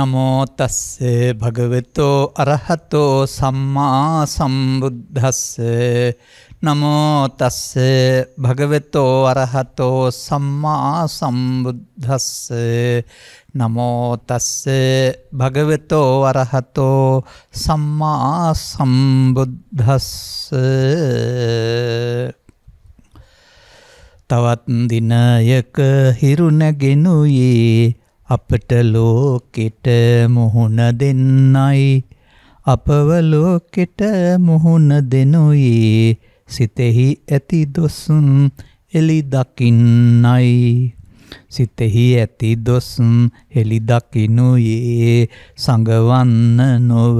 නමෝතස්ස භගවෙතෝ අරහතෝ සම්මා සම්බුද්ධස්ස නමෝතස්ස භගවෙතෝ අරහතෝ සම්මා සම්බුද්ධස්ස නමෝතස්ස භගවෙතෝ අරහතෝ සම්මා සම්බුද්ධස්ස තවත් දිනයක හිරුනැගෙනුයේ අපට ලෝකෙට මුහුණ දෙන්නයි අපව ලෝකෙට මුහුණ දෙනුයි සිතෙහි ඇති දොසුන් එලි දකින්නයි සිතෙහි ඇති දොසුන් එලි දකිනුයේ සංගවන්න නොව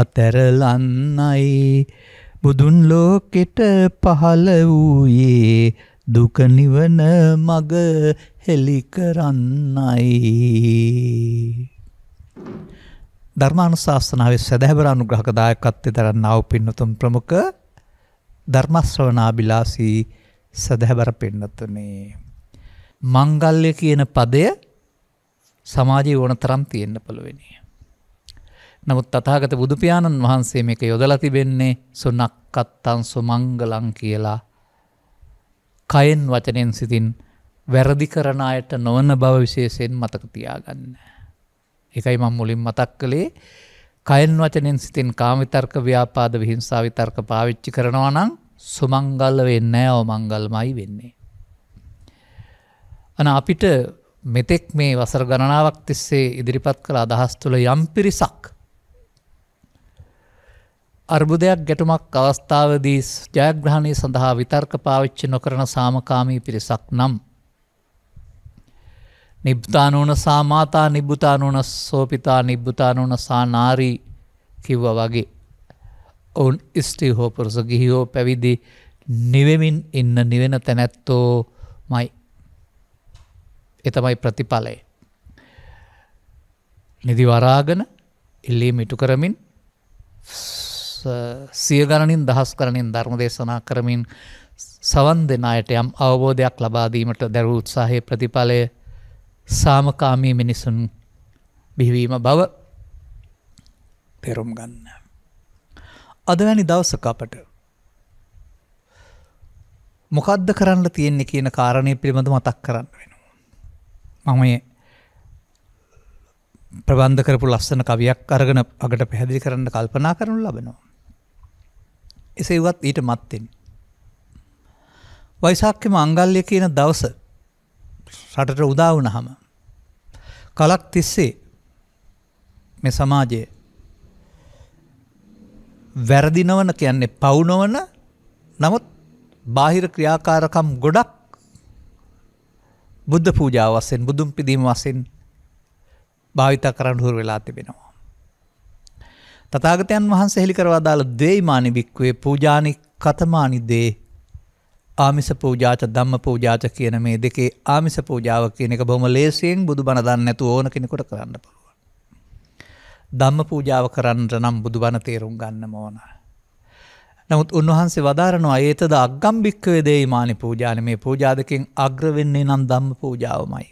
අතරලන්නයි බුදුන් ලෝකෙට පහළ වූයේ දුක නිවන මග හෙලි කරන්නයි. ධර්මානුශාසනාවේ සැදැහැවර අනුග්‍රහක දායකත්වයෙන් දරන්නා වූ පින්නතුන් ප්‍රමුඛ ධර්මශ්‍රවණාබිලාසී සැදැහැවර පින්නතුනේ. මංගල්‍ය කියන පදය සමාජයේ ඕන තරම් තියෙන්න පළුවෙනි. නමුත් තථාගත බුදු පියාණන් වහන්සේ මේක යොදලා තිබෙන්නේ සුනක්කත්තං සුමංගලං කියලා කයෙන් වචනෙන් සිතින් වැරදි කරන අයට නොවන බව විශේෂයෙන් මතක තියාගන්න. එකයි මං මුලින් මතක් කළේ කයින් වචනෙන් සිතින් කාමිතර්ක ව්‍යාපාද විහිංසා විතර්ක පාවිච්චි කරනවා නම් සුමංගල්ල වෙන්න ඕමංගල්මයි වෙන්නේ. අන අපිට මෙතෙක් මේ වසර ගණනාවක් තිස්සේ ඉදිරිපත් කළ අදහස් තුළ යම් පිරිසක්. අර්බුදයක් ගැටුමක් අවස්ථාවදී ජයග්‍රහණය සඳහා විතර්ක පාවිච්චි නොකරන සාමකාමී පිරිසක් නම් නිබ්තානෝන සාමාතා නිබ්බුතානෝන සෝපිතා නිබ්බුතානෝන සානාරී කිව්ව වගේ. ඔවුන් ස්ටී හෝපුරුස ගිහිෝ පැවිදි නිවෙමින් ඉන්න නිවෙන තැනැත්තෝ මයි. එතමයි ප්‍රතිඵලය. නිදි වරාගෙන එල්ලී මිටු කරමින් සිය ගණනින් දහස් කරනින් ධර්ම දේශනා කරමින් සවන් දෙනායට යම් අවබෝධයක් ලබාදීමට දැරු උත්සාහය ප්‍රතිඵලය සාමකාමී මිනිසුන් බිහිවීම බව තෙරුම් ගන්න. අදවැනි දවසක අපට මොකද්ද කරන්න තියෙන්නේ කියන කාරණය පිළිබඳ මතක් කරන්න වෙනවා. මම ප්‍රබන්ධ කරපු ලස්සන කවියක් අරගෙන අගට පැහැදිලි කරන්න කල්පනා කරනු ලබෙනවා. එසේ වත් ඊට මත්තෙන්. වයිසාක්‍යම අංගල්ය කියන දවස රටට උදා වුණහම කලක් තිස්සේ මේ සමාජයේ වැරදි නොවන කියන්නේ පව් නොවන නමුත් බාහිර ක්‍රියාකාරකම් ගොඩක් බුද්ධ පූජාව වශයෙන් බුදුන් පිදීම වශයෙන් භාවිතා කරන්න හුරු වෙලා තිබෙනවා. තථාගතයන් වහන්සේ හෙළි කරවදාළ දේයිමානි වික්වේ පූජානි කතමානි දේ ආමිස පූජාත ධම්ම පූජාත කියන මේ දෙකේ ආමිස පූජාව කියන එක බොහොම ලේසියෙන් බුදු බණ දන්න නැතුව ඕන කෙනෙකුට කරන්න පුළුවන්. ධම්ම පූජාව කරන්නට නම් බුදු බණ තේරුම් ගන්න ඕන. නමුත් උන්වහන්සේ වදාරනවා ඒතද අගම්භික්කවේ දේමානි පූජාන මේ පූජාදකින් අග්‍ර වෙන්නේ නම් ධම්ම පූජාවමයි.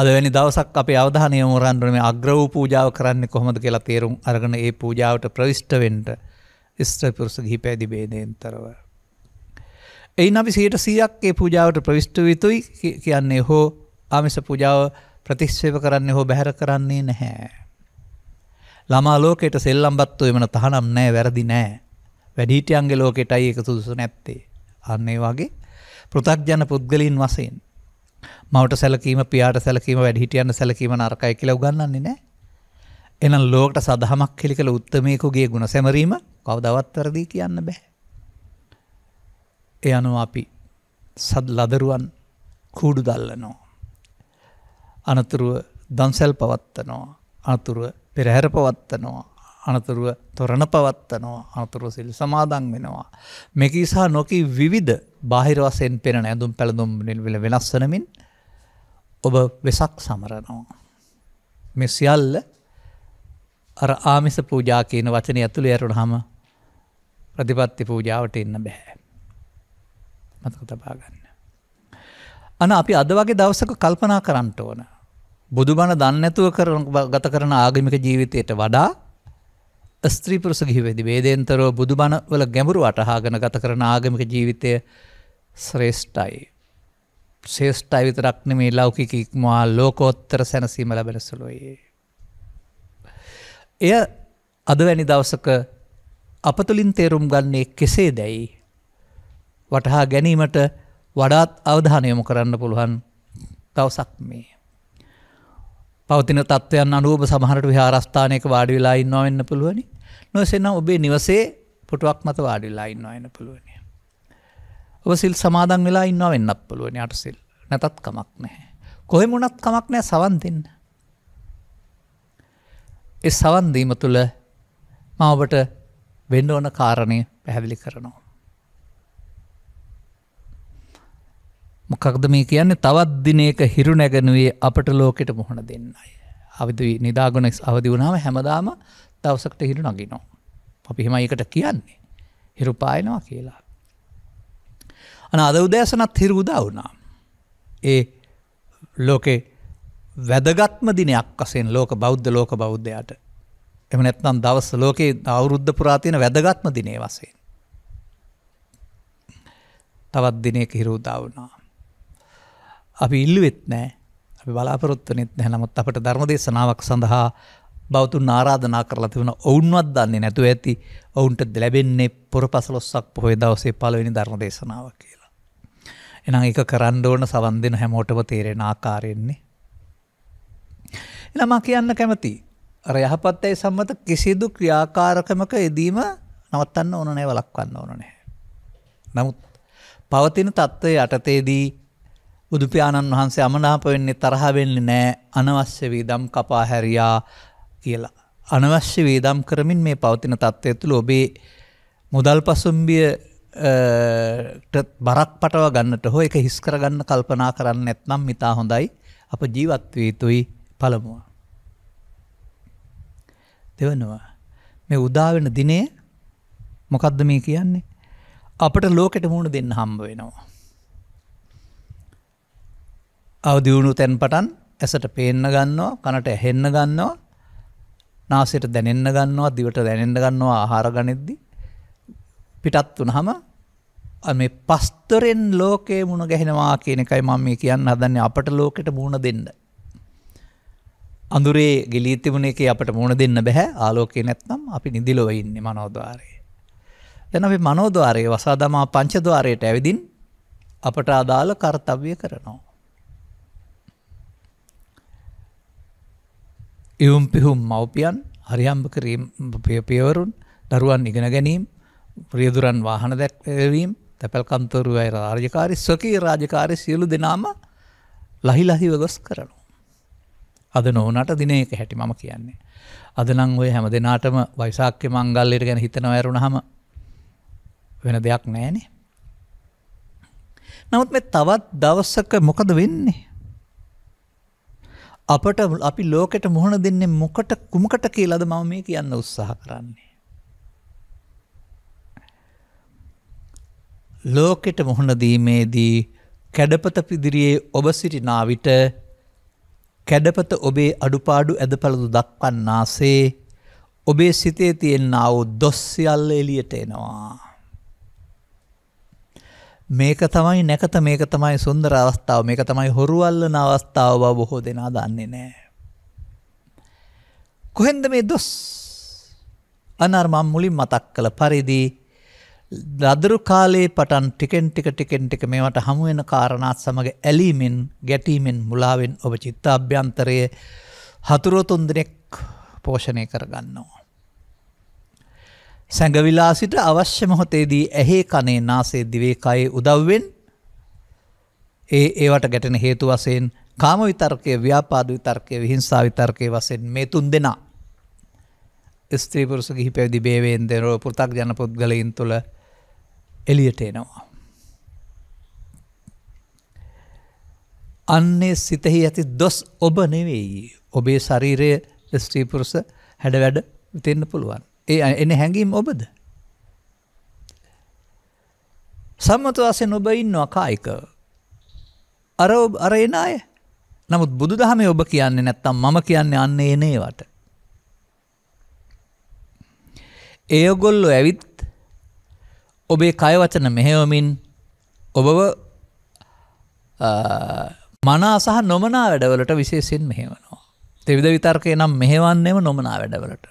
අද වැනි දවසක් අපේ අවධානය යොමුරන්ඩුව මේ අග්‍ර වූ පූජාව කරන්නේ කොහොමද කියලා තේරුම් අරගෙන ඒ පූජාවට ප්‍රවිෂ්ට වෙන්ට ස්ත්‍රපුරුස ගිහිපැදි බේදයන්තරව. එයින් අපි සියට සියක්ඒ පූජාවට ප්‍රවිෂ්ට යුතුයි කියන්නේ හෝ ආමිස පූජාව ප්‍රතිශ්වප කරන්නේ හෝ බැහැර කරන්නේ නැහැ. ළමා ලෝකෙට සෙල්ලම්බත්තු එමන තහනම් නෑ වැරදි නෑ වැඩීටයන්ගේ ලෝකෙටයි එක සුදුසු නැත්තේ අන්නේ වගේ පෘතක්ජන පුද්ගලින් වසයෙන් මවට සැලකීම පියාට සැලකීම වැඩිහිටියන්න සැලකීම නරකයි කියලා උගන්නන්නේ නෑ එනම් ලෝකට සදහමක් කෙලිකළ උත්තමයකුගේ ගුණ සැමරීම කවදවත්වරදී කියන්න බැහැ යනු අපි සද ලදරුවන් කූඩු දල්ලනෝ. අනතුරුව දම්සැල් පවත්තනවා අනතුරුව පෙරහැර පවත්තනවා අනතුරුව තොරණ පවත්තනවා අනතුරුව සිල් සමාදන් වෙනවා. මෙක සහ නොකී විවිධ බාහිර වසයෙන් පෙරෙන ඇඳුම් පැළඳුම් නිල්විල වෙනස්සනමින් ඔබ වෙසක් සමරනවා. මෙ සියල්ල අර ආමිස පූජා කියන වචනය ඇතුළ ඇරුණ හම ප්‍රතිපත්ති පූජාවට එන්න බැහැ. මතක තබා ගන්න. අන අපි අද වගේ දවසක කල්පනා කරන්නට ඕන. බුදුබණ දන්නැතුව කරන ගත කරන ආගමික ජීවිතයට වඩා ස්ත්‍රීපුරුස ගිහිවෙදි වේදේන්තරෝ බුදුබණ වල ගැඹුරු අටහාගෙන ගත කරන ආගමික ජීවිතය ශ්‍රේෂ්ඨයි. ශේෂ්ඨයි විතරක් නෙමේ ලෞකික ඉක්මවා ලෝකෝත්තර සැනසීම ලැබෙන සුළුයි. එය අදවැනි දවසක අප තුළින් තේරුම් ගන්නේ කෙසේ දැයි වටහා ගැනීමට වඩාත් අවධානයමු කරන්න පුළුවන් දවසක් මේ. පවතින තත්ත්වයන් අනුවබ සමහට විහාරස්ථානයක වාඩි වෙලා ඉන්නවා වෙන්න පුළුවනි නොසෙනම් ඔබේ නිවසේ පුටුවක් මත වාඩි වෙලා ඉන්නවා එන්න පුළුවනි. ඔබ සිල් සමාදන් වෙලා ඉන්නවා වෙන්නත් පුළුවනි අටසිල් නැතත් කමක් නැහැ. කොහෙ මුණත් කමක් නෑ සවන් දෙන්න. එ සවන්දීම තුළ මවබට වෙන්න ඕන කාරණය පැහැදිලි කරනවා. මොකක්ද මේ කියන්නේ තවත් දිනයක හිරු නැගනුවේ අපට ලෝකෙට මුහුණ දෙන්නයි. අවිදුවී නිදාගොනෙක් අවදි වුණාම හැමදාම දවසකට හිරු නගිනෝ. අපි හෙම එකට කියන්නේ. හිරු පායනවා කියලා. අන අද උදෑසනත් හිරු උදා වුණා. ඒ ලෝකේ වැදගත්ම දිනයක් අසෙන් ලෝක බෞද්ධ ලෝක බෞද්ධයට එම නැත්නම් දවස් ලෝකේ අවුරුද්ධ පුරාතියන වැදගත්ම දිනේ වසේ. තවත් දිනයක හිරුදා වුණා. අපි ඉල්ලුවෙත් නෑ අපි බලාපොරොත්තුනෙත් නැහැ නමුත් අපට ධර්ම දේශනාවක් සඳහා බෞතුන් ආරාධනා කරලා තිබුණ ඔවුන්වත් දන්නේ නැතුව ඇති ඔවුන්ට ලැබෙන්නේ පොරපසලොස්සක් පොහොය දවසේ පළවෙනි ධර්ම දේශනාව කියලා. එහෙනම් ඒක කරන්න ඕන සවන් දෙන හැමෝටම තේරෙන ආකාරයෙන්නේ. එහෙනම් මම කියන්න කැමති අර යහපත් ඇයි සම්මත කිසිදු ක්‍රියාකාරකමක යෙදීම නවත්තන්න ඕන නැහැ වළක්වන්න ඕන නැහැ. නමුත් පවතින தত্ত্বය යටතේදී බුදුපාණන් වහන්සේ අමනාප වෙන්නේ තරහ වෙන්නේ නෑ අනවශ්‍ය වීදම් කපා හැරියා කියලා. අනවශ්‍ය වේදම් කරමින් මේ පවතින තත්ත්වය තුළ ඔබේ මුදල් පසුම්බිය බරක් පටව ගන්නට හෝ එක හිස්කරගන්න කල්පනා කරන්න ඇත්නම් මිතා හොඳයි අප ජීවත්වී තුයි පළමුවා. දෙවනවා මේ උදාවෙන දිනේ මොකක්ද මේ කියන්නේ අපට ලෝකෙට මුණ දෙන්න හම්බ වෙනවා. අවදිවුණු තැන් පටන් ඇසට පේන්න ගන්නවා කනට ඇහෙන්න ගන්නවා නාසයට දැනෙන්න ගන්නවා දිවට දැනෙන්න ගන්නවා ආහාර ගනිද්දි පිටත් වුනහම මේ පස්තරෙන් ලෝකේ මුණ ගැහෙනවා කියන එකයි මම මේ කියන්න හදන්නේ අපට ලෝකෙට මුණ දෙන්න. අඳුරේ ගිලී තිබුණ එකේ අපට මුණ දෙන්න බෑ ආලෝකේ නැත්නම් අපි නිදිලොව ඉන්නේ මනෝද්වාරයේ. දැන් අපි මනෝද්වාරයේ වසාදමා පංචද්වාරයට ඇවිදින් අපට අදාළ කාර්යය කරනවා. එවුම් පිහුම් මව්පියන් හරිහම්භ කිරීම් පියවරුන් දරුවන් ඉගෙන ගැනීම් ප්‍රියදුරන් වාහන දැක්වීම් තැපැල් කම්තවරු අය රාජකාරි ස්වකී රාජකාරි සියලු දෙනාම ලහි ලහිව ගොස් කරනු. අද නොවනට දිනයක හැටි මම කියන්නේ. අදනං ඔය හැම දෙනාටම වයිසාක්‍ය මංගල්ලයට ගැන හිතන ඇරුණ හම වෙන දෙයක් නෑනේ. නමුත් මේ තවත් දවස්සක මොකද වෙන්නේ. අපට අපි ලෝකෙට මුහුණ දෙන්නේ මොකට කුමකට කියලාද මම මේ කියන්න උත්සාහ කරන්නේ. ලෝකෙට මුහුණදීමේදී කැඩපත පිදිරියේ ඔබ සිටිනා විට කැඩපත ඔබේ අඩුපාඩු ඇදපළදු දක්වන්නාසේ ඔබේ සිතේ තියෙන්නාව දොස්සිියල්ල එලියට එනවා. මේක තමයි නැකත මේක තමයි සුන්දර අවස්ථාව මේක තමයි හොරුවල්ලන අවස්ථාව බව බොහෝ දෙනා දන්නේ නෑ. කොහෙන්ද මේ දොස් අනර් මං මුලින් මතක් කළ පරිදි දදරු කාලේ පටන් ටිකෙන් ටික ටිකෙන් ටික මේවට හමුවෙන කාරණාත් සමඟ ඇලීමෙන් ගැටීමෙන් මුලාවෙන් ඔබ චිත්ත අභ්‍යන්තරයේ හතුරෝ තුන්දනෙක් පෝෂණය කරගන්නවා. සැඟවිලා සිට අවශ්‍ය මොහොතේදී ඇහේ කනේ නාසේ දිවේ කයේ උදව්වෙන් ඒ ඒවට ගැටෙන හේතු වශයෙන් කාම විතර්කය, ව්‍යාපාද විතර්කය, විහිංසා විතර්කය වශයෙන් මේ තුන් දෙනා ස්ත්‍රී පුරුෂ කිහිපෙදි බේවෙන් දෙනෝ පෘථග්ජන පුද්ගලයන් තුළ එළියට එනවා. අන්නේ සිතෙහි ඇති දොස් ඔබ නෙවෙයි. ඔබේ ශරීරය ස්ත්‍රී පුරුෂ හැඩවැඩ දෙන්න පුළුවන්. ඒ එන හැඟීම් ඔබද? සම්මත වශයෙන් ඔබ ඉන්නවා කායිකව. අර අර එන අය. නමුත් බුදුදහමේ ඔබ කියන්නේ නැත්තම් මම කියන්නේ අන්න එන ඒවට. ඒගොල්ලෝ ඇවිත් ඔබේ කය වචන මෙහෙවමින් ඔබව මනා සහ නොමනා වැඩවලට විශේෂයෙන් මෙහෙවනවා. ත්‍රිවිධ විතර්කය නම් මෙහෙවන්නේම නොමනා වැඩවලට.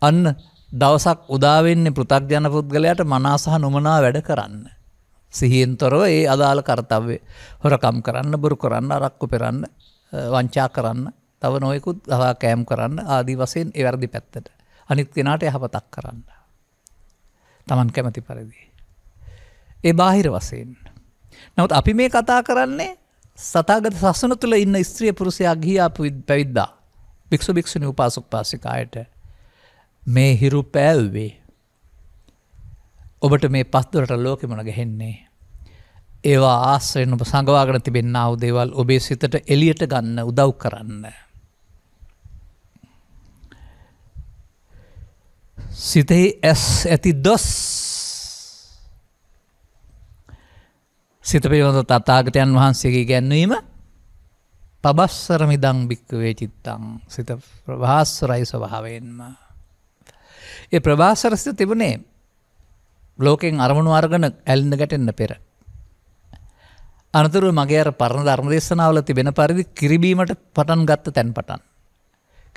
අන්න දවසක් උදාවෙන්නේ පෘතක්ජන පුද්ගලයට මනාසහ නොමනා වැඩ කරන්න. සිහියෙන් තොරව ඒ අදාළ කර්තව්වේ හොරකම් කරන්න බොරු කරන්න අරක්කු පෙරන්න වංචා කරන්න තව නොයකුත් දහා කෑම් කරන්න ආදී වසයෙන් එවැරදි පැත්තට අනිත් කෙනාට යහපතක් කරන්න. තමන් කැමති පරිදි. ඒ බාහිර වසයෙන්. නවත් අපි මේ කතා කරන්නේ සතාගත සසන තුළ ඉන්න ස්ත්‍රිය පුරුසයක් ගියාපු පැවිද්දා භික්ෂු භික්ෂණ උපාසුක් පාසිකායට මේ හිරු පෑව්වේ. ඔබට මේ පස්දුරට ලෝකෙමන ගැහෙන්නේ. ඒවා ආස්සයෙන් ඔබ සඟවාගෙන තිබෙන්න්න අවදේවල් ඔබේ සිතට එලියට ගන්න උදව් කරන්න. සිතෙහි ඇස් ඇති දොස් සිත පිළිබඳ තථාගතයන් වහන්සේගේ ගැන්වීම පබස්සරමිදං භික්කවේ චිත්තං සිත ප්‍රභාස්වරයි ස්වභාවයෙන්ම ඒ ප්‍රභාසරස්ත තිබුණේ ලෝකෙන් අරමුණු අරගන ඇල්ඳ ගැටෙන්න පෙර. අනතුරු මගේ අර පරණ ධර්මදේශනාවල තිබෙන පරිදි කිරිබීමට පටන් ගත්ත තැන් පටන්.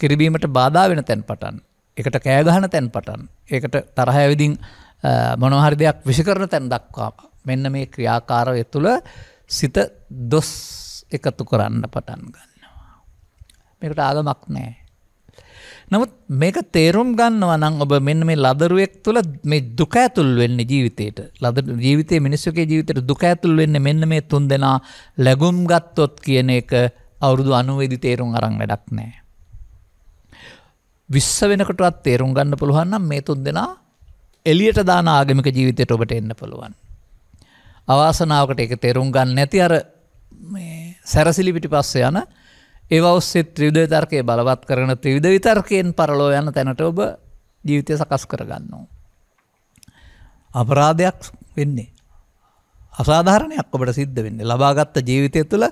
කිරිබීමට බාධා වෙන තැන් පටන්. එකට කෑගහන තැන් පටන්. ඒකට තරහ ඇවිදිින් මොනහරි දෙයක් විෂකරන තැන් දක්වා. මෙන්න මේ ක්‍රියාකාරය තුළ සිත දොස් එකතු කරන්න පටන් ගන්නවා. මේකට ආගමක් නෑ. නමුත් මේක තේරුම් ගන්නවා නම් ඔබ මෙන්න මේ ලදරුවෙක් තුළ මේ දුක ඇතුල් වෙන්නේ ජීවිතේට. ලද ජීවිතයේ මිනිස්සුගේ ජීවිතයට දුක ඇතුල් වෙන්නේ මෙන්න මේ තුන් දෙනා ලැබුම් ගත්තොත් කියන එක අවුරුදු 90 දී තේරුම් අරන් වැඩක් නැහැ. 20 වෙනකොටවත් තේරුම් ගන්න පුළුවන් නම් මේ තුන් දෙනා එළියට දාන ආගමික ජීවිතයට ඔබට එන්න පුළුවන්. අවාසනාවකට ඒක තේරුම් ගන්න නැති අර මේ සැරසිලි පිටිපස්සේ යන ඒව ඔස්සේ ත්‍රවිධ විතර්කය බලවත් කරන ත්‍රවිධ විතර්කයෙන් පරලෝ යන තැනට ඔබ ජීවිතය සකස් කරගන්නවා. අපරාධයක් වෙන්නේ. අසාධාරණයක් ඔබට සිද්ධ වෙන්නේ ලබාගත්ත ජීවිතය තුළ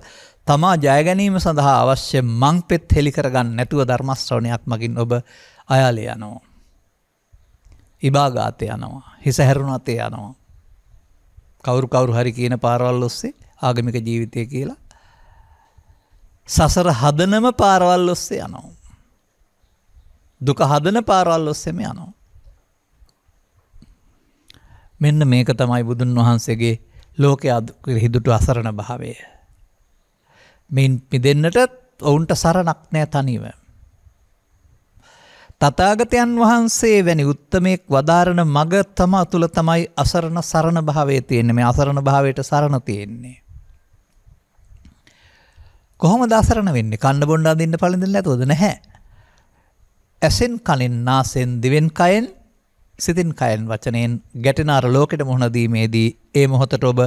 තමා ජයගැනීම සඳහා අවශ්‍ය මං පෙත් හෙළි කරගන්න නැතුව ධර්මස්ශ්‍රවණයක් මගින් ඔබ අයාලය යනවා. ඉබාගාතය යනවා හිස හැරුණතය යනවා. කවුරු කවුරු හරි කියන පාරවල් ඔස්සේ ආගමික ජීවිතය කියලා සසර හදනම පාරවල් ඔස්සේ යනවා. දුක හදන පාරවල් ඔස්සෙම යනවා. මෙන්න මේක තමයි බුදුන් වහන්සේගේ ලෝකය හිදුටු අසරණ භාවය. මෙයින් පිදෙන්නට ඔවුන්ට සරණක් නෑ තනිව. තතාගතයන් වහන්සේ වැනි උත්තමයෙක් වදාරණ මග තම තුළ තමයි අසරණ සරණ භාවය තියෙන්නේ මේ අසරණ භාවයට සරණ තියෙන්නේ. කොහොම දාසරණ වෙන්නේ කන්න බොන්්ඩා දෙන්න පලඳින් ඇතුවද නැහැ. ඇසෙන් කලින් නාසෙන් දිවෙන් කයෙන් සිතින් කයන් වචනයෙන් ගැටනාර ලෝකෙට මුහුණදීමේදී ඒ මොහොතට ඔබ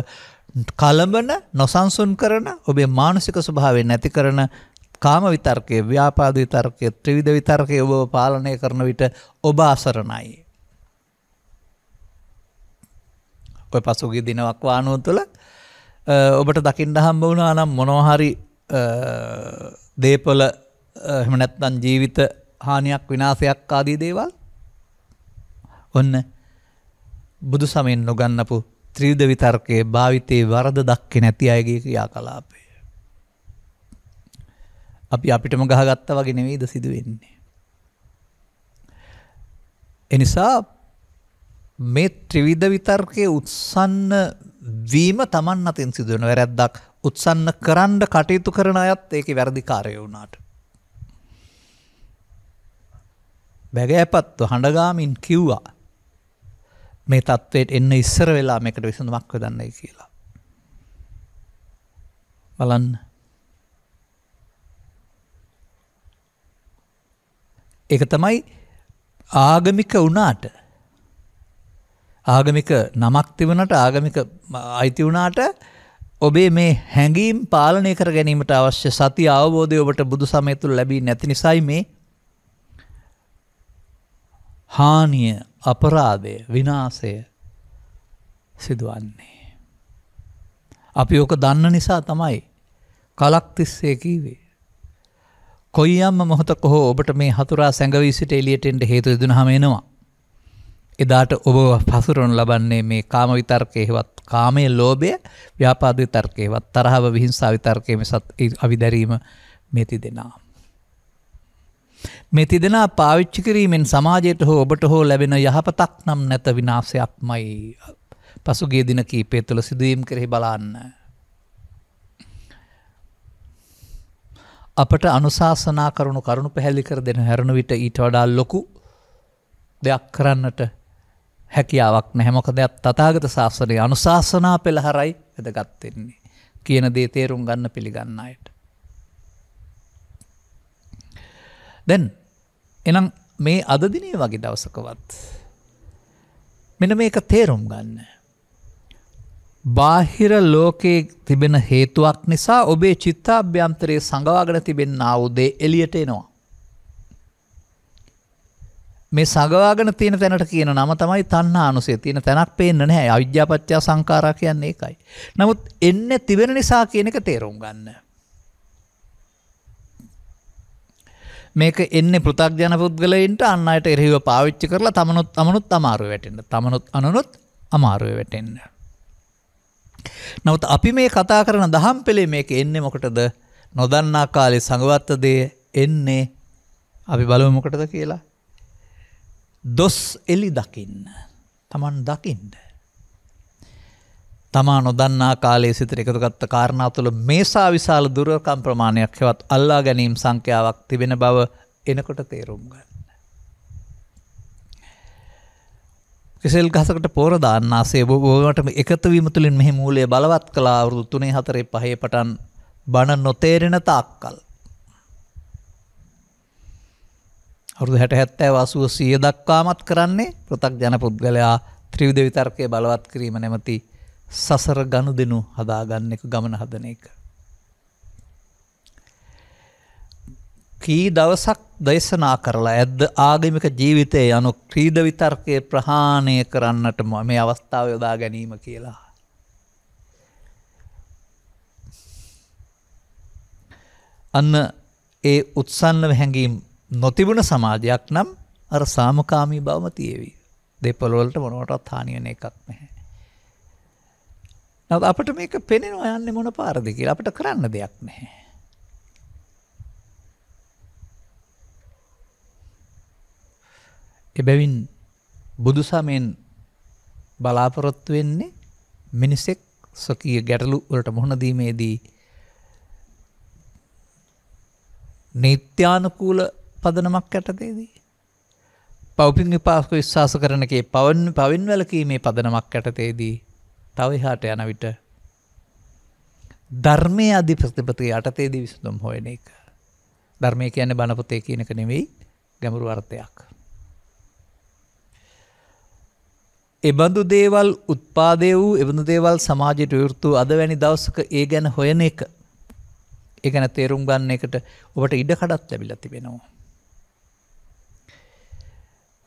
කලඹන නොසන්සුන් කරන ඔබේ මානසික ස්වභාවෙන් නැති කරන කාම විතර්කය ව්‍යාපාද විතර්කය ත්‍රිවිධ විතර්කය ඔබ පාලනය කරන විට ඔබ අසරණයි. ඔය පසුගිය දිනවක් වානුව තුළ ඔබට දකිින්ඩ හම්බ වුණා නම් මොනෝහරි දේපල හෙමනැත්නන් ජීවිත හානියක් විනාසයක් ආදී දේවල් ඔන්න බුදු සමයෙන් නොගන්නපු ත්‍රීද විතර්කයේ භාවිතයේ වරද දක්කෙ නැති අයගේ ක්‍රියා කලාපය. අපි අපිටම ගහගත්ත වගේ නෙවෙයිද සිදුවෙන්නේ. එනිසා මේ ත්‍රිවිධ විතර්කය උත්සන්න වීම තමන් අතින් සිදුවන වැරැද්දක් උත්සන්න කරන්න කටයුතු කරන අයත් ඒක වැරදිකාරය වුණාට. බැගෑපත්ව හඬගාමින් කිව්වා මේ තත්ත්වයට එන්න ඉස්සර වෙලා මේකට විසඳුමක් වෙදන්නේ කියලා. බලන්න එක තමයි ආගමික වුණාට ආගමික නමක් තිබනට ආගමික අයිති වුණාට ඔබේ මේ හැඟීම් පාලනය කර ගැනීමට අවශ්‍ය සති අවබෝධය ඔබට බුදු සමය තුළ ලැබී නැති නිසයි මේ හානිය අපරාධය විනාසය සිදුවන්නේ. අපි ඕක දන්න නිසා තමයි කලක්තිස්සේ කීවේ. කොයියම්ම මොහොතක හෝ ඔබට මේ හතුරා සැඟවී සිට එලියටෙන්ට හේතු දෙදුනහම එනවා. එදාට ඔබ පසුරොන් ලබන්නේ මේ කාම විතර්කය හෙවත් කාමයේ ලෝභය ව්‍යාපාද විතර්කේවත් තරහව විහිංසාව විතර්කයේ මේ අවිදැරීම මේ තිදෙනා. මේ තිදෙනා පාවිච්චි කිරීමෙන් සමාජයට හෝ ඔබට හෝ ලැබෙන යහපතක් නම් නැත විනාශයක්මයි පසුගිය දින කීපය තුළ සිදුවීම් කෙරෙහි බලන්න. අපට අනුශාසනා කරුණු කරුණු පැහැල්ලි කර දෙන හැරණු විට ඊට වඩා ලොකු දෙයක් කරන්නට හැකියාවක් නැහැමොකදයක් තතාගත ශාස්ත්‍රය අනුශාසනා පෙළහරයි වැදගත්වෙන්නේ කියන දේ තේරුම් ගන්න පිළිගන්න අයට. දැන් එනම් මේ අදදිනය වගේ දවසකවත් මෙන මේක තේරුම් ගන්න. බාහිර ලෝකයේ තිබෙන හේතුවක් නිසා ඔබේ චිත්තා අභ්‍යන්තරයේ සඟවාගෙන තිබෙන් අවුදේ එලියට එනවා. මේ සගවාගෙන තියෙන තැනට කියන නම තමයි තන්න අනුසේ තියෙන තැනක් පේන්න නැහැ අවිද්‍යාපච්චා සංකාරා කියන්නේ ඒකයි. නමුත් එන්න තිබෙන නිසා කියන එක තේරුම් ගන්න. මේක එන්නේ පෘථග්ජන පුද්ගලයින්ට අන්න අයට එරෙහිව පාවිච්චි කරලා තමනුත් අමනුත් අමාරුව වැටෙන්න. තමනුත් අනනුත් අමාරුව වැටෙන්න. නමුත් අපි මේ කතා කරන දහම් පෙළේ මේක එන්නේ මොකටද? නොදන්නා කාලේ සංගවත්ත දේ එන්නේ අපි බලමු මොකටද කියලා. දොස් එලි දකින්න. තමන් දකින්න. තමා නොදන්නා කාලේ සිතර එකතුගත්ත කාරණා තුළ මේසා විශාල දුරකම් ප්‍රමාණයක් හෙවත් අල්ලා ගැනීම් සංඛ්‍යාවක් තිබෙන බව එනකොට තේරුම් ගන්න. කෙසෙල් ගහසකට පෝර දාන්නාසේ බෝවටම එකතුවීම තුළින් මෙහි මූලේ බලවත් කලා අවුරුදු තුනේ හතරේ පහේ පටන් බණ නොතේරෙන තාක්කල්. අවුරුදු 60 70 80 100 දක්වාමත් කරන්නේ පෘථග්ජන පුද්ගලයා ත්‍රිවිධ විතර්කය බලවත් කිරීම නැමැති සසර ගනුදෙනු හදාගන්න එක ගමන හදන එක. කී දවසක් දේශනා කරලා ඇද්ද ආගමික ජීවිතය යනු ක්‍රීඩ විතර්කය ප්‍රහාණය කරන්නට මේ අවස්ථාව යොදා ගැනීම කියලා. අන්න ඒ උත්සන්නව හැඟීම් නොතිබුණ සමාධයක් නම් අර සාමකාමී බවම තියවී. දෙපොළොවලට මොනවටත් හානියන එකක් නැහැ. නව අපට මේක පෙනෙන යන්න මොන පාරදි කියලා අපට කරන්න දෙයක් නැහැ. එබැවින් බුදුසමයෙන් බලාපොරොත්තු වෙන්නේ මිනිසෙක් සොකීය ගැටලු වලට මුහුණ දීමේදී නීත්‍යානුකූල පදනමක් ඇටතේදී. පෞපින් විපාස්ක විශ්වාස කරනකේ පවන් පවින් වැලකීමේ පදනමක් ඇටතේදී තවහාට යන විට ධර්මය අධිපස්තිපති අටතේදී විසඳම් හොයන එක. ධර්මය කියන බණපොතේ කියනක නෙවෙයි ගැමුරු අර්ථයක්. එබඳු දේවල් උත්පාදය වූ එබඳු දේවල් සමාජයට යුෘතු අද වැනි දවසක ඒ ගැන හොයන එක ඒ ගැන තේරුම් ගන්න එකට ඔබට ඉඩකඩත් ලැබිල තිබෙනවා.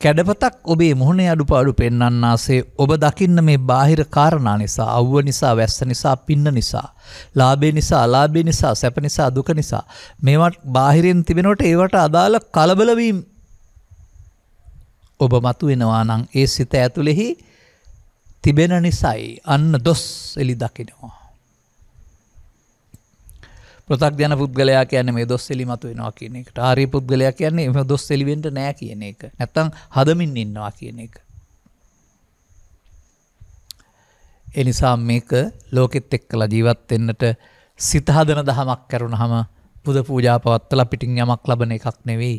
කැඩපතක් ඔබේ මුහුණේ අඩුපාඩු පෙන්න්නන්නාසේ ඔබ දකින්න මේ බාහිර කාරණා නිසා අව්ව නිසා වැස්ස නිසා පින්න නිසා. ලාබේ නිසා අලාබේ නිසා සැප නිසා දුක නිසා. මේවට බාහිරෙන් තිබෙනට ඒවට අදාළ කලබලවීම් ඔබ මතු වෙනවා නං ඒ සිත ඇතුළෙහි තිබෙන නිසයි අන්න දොස් එලි දකිනවා. ප්‍රතක්ජන පුද්ගලයා කියන්නේ මේ දොස්සෙලි මතු වෙනවා කියන එක. ආර්ය පුද්ගලයා කියන්නේ මේ දොස්සෙලි වෙන්න නෑ කියන එක. නැත්තම් හදමින් ඉන්නවා කියන එක. ඒ නිසා මේක ලෝකෙත් එක්කලා ජීවත් වෙන්නට සිත හදන දහමක් කරුණාම පුද පූජා පවත්තලා පිටින් යමක් ලබන එකක් නෙවෙයි.